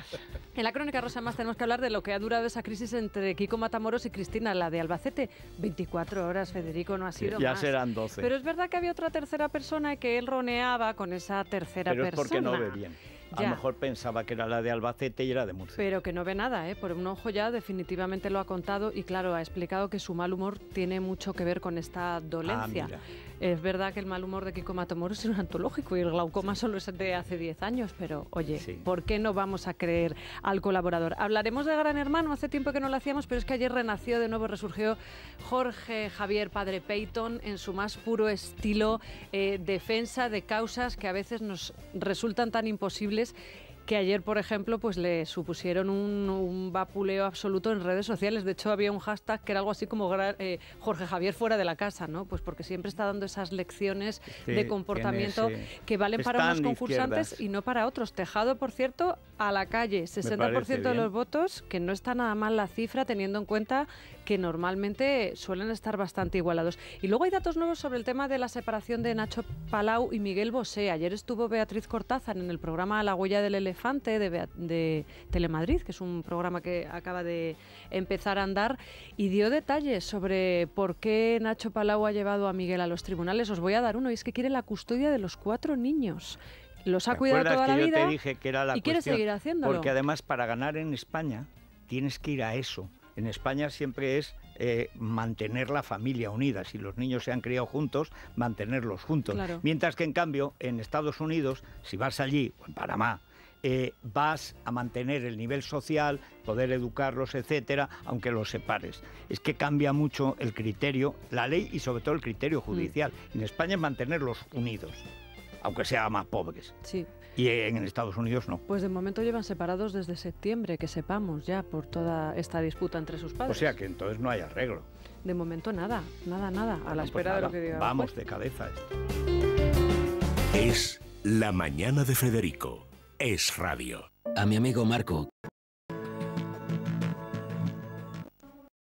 en la crónica, Rosa, más tenemos que hablar de lo que ha durado esa crisis entre Kiko Matamoros y Cristina, la de Albacete. 24 horas, Federico, no ha sido. Ya serán 12. Pero es verdad que había otra tercera persona que él roneaba con esa tercera Pero porque no ve bien. A lo mejor pensaba que era la de Albacete y era de Murcia. Pero que no ve nada, ¿eh? Por un ojo ya definitivamente lo ha contado y claro, ha explicado que su mal humor tiene mucho que ver con esta dolencia. Ah, es verdad que el mal humor de Kiko Matamoros es un antológico y el glaucoma solo es de hace 10 años, pero oye, ¿por qué no vamos a creer al colaborador? Hablaremos de Gran Hermano, hace tiempo que no lo hacíamos, pero es que ayer renació, de nuevo resurgió Jorge Javier Padre Peyton en su más puro estilo, eh, defensa de causas que a veces nos resultan tan imposibles que ayer, por ejemplo, pues le supusieron un, vapuleo absoluto en redes sociales. De hecho, había un hashtag que era algo así como eh, Jorge Javier fuera de la casa, ¿no? Pues porque siempre está dando esas lecciones de comportamiento que valen para unos concursantes y no para otros. Tejado, por cierto, a la calle, 60% de los votos, que no está nada mal la cifra teniendo en cuenta que normalmente suelen estar bastante igualados. Y luego hay datos nuevos sobre el tema de la separación de Nacho Palau y Miguel Bosé. Ayer estuvo Beatriz Cortázar en el programa La huella del elefante de, Telemadrid, que es un programa que acaba de empezar a andar, y dio detalles sobre por qué Nacho Palau ha llevado a Miguel a los tribunales. Os voy a dar uno, y es que quiere la custodia de los cuatro niños los ha cuidado toda la vida y quiere seguir haciéndolo. Porque además para ganar en España tienes que ir a eso en España siempre es eh, mantener la familia unida. Si los niños se han criado juntos, mantenerlos juntos. Mientras que en cambio en Estados Unidos, si vas allí, o en Panamá, eh, vas a mantener el nivel social, poder educarlos, etcétera, aunque los separes. Es que cambia mucho el criterio, la ley y sobre todo el criterio mm. judicial. En España es mantenerlos unidos, aunque sean más pobres. Sí. Y en Estados Unidos no. Pues de momento llevan separados desde septiembre, que sepamos ya, por toda esta disputa entre sus padres. O sea que entonces no hay arreglo. De momento nada, nada, nada, a la pues espera de lo que diga. Vamos de cabeza. Es la mañana de Federico. Es radio. A mi amigo Marco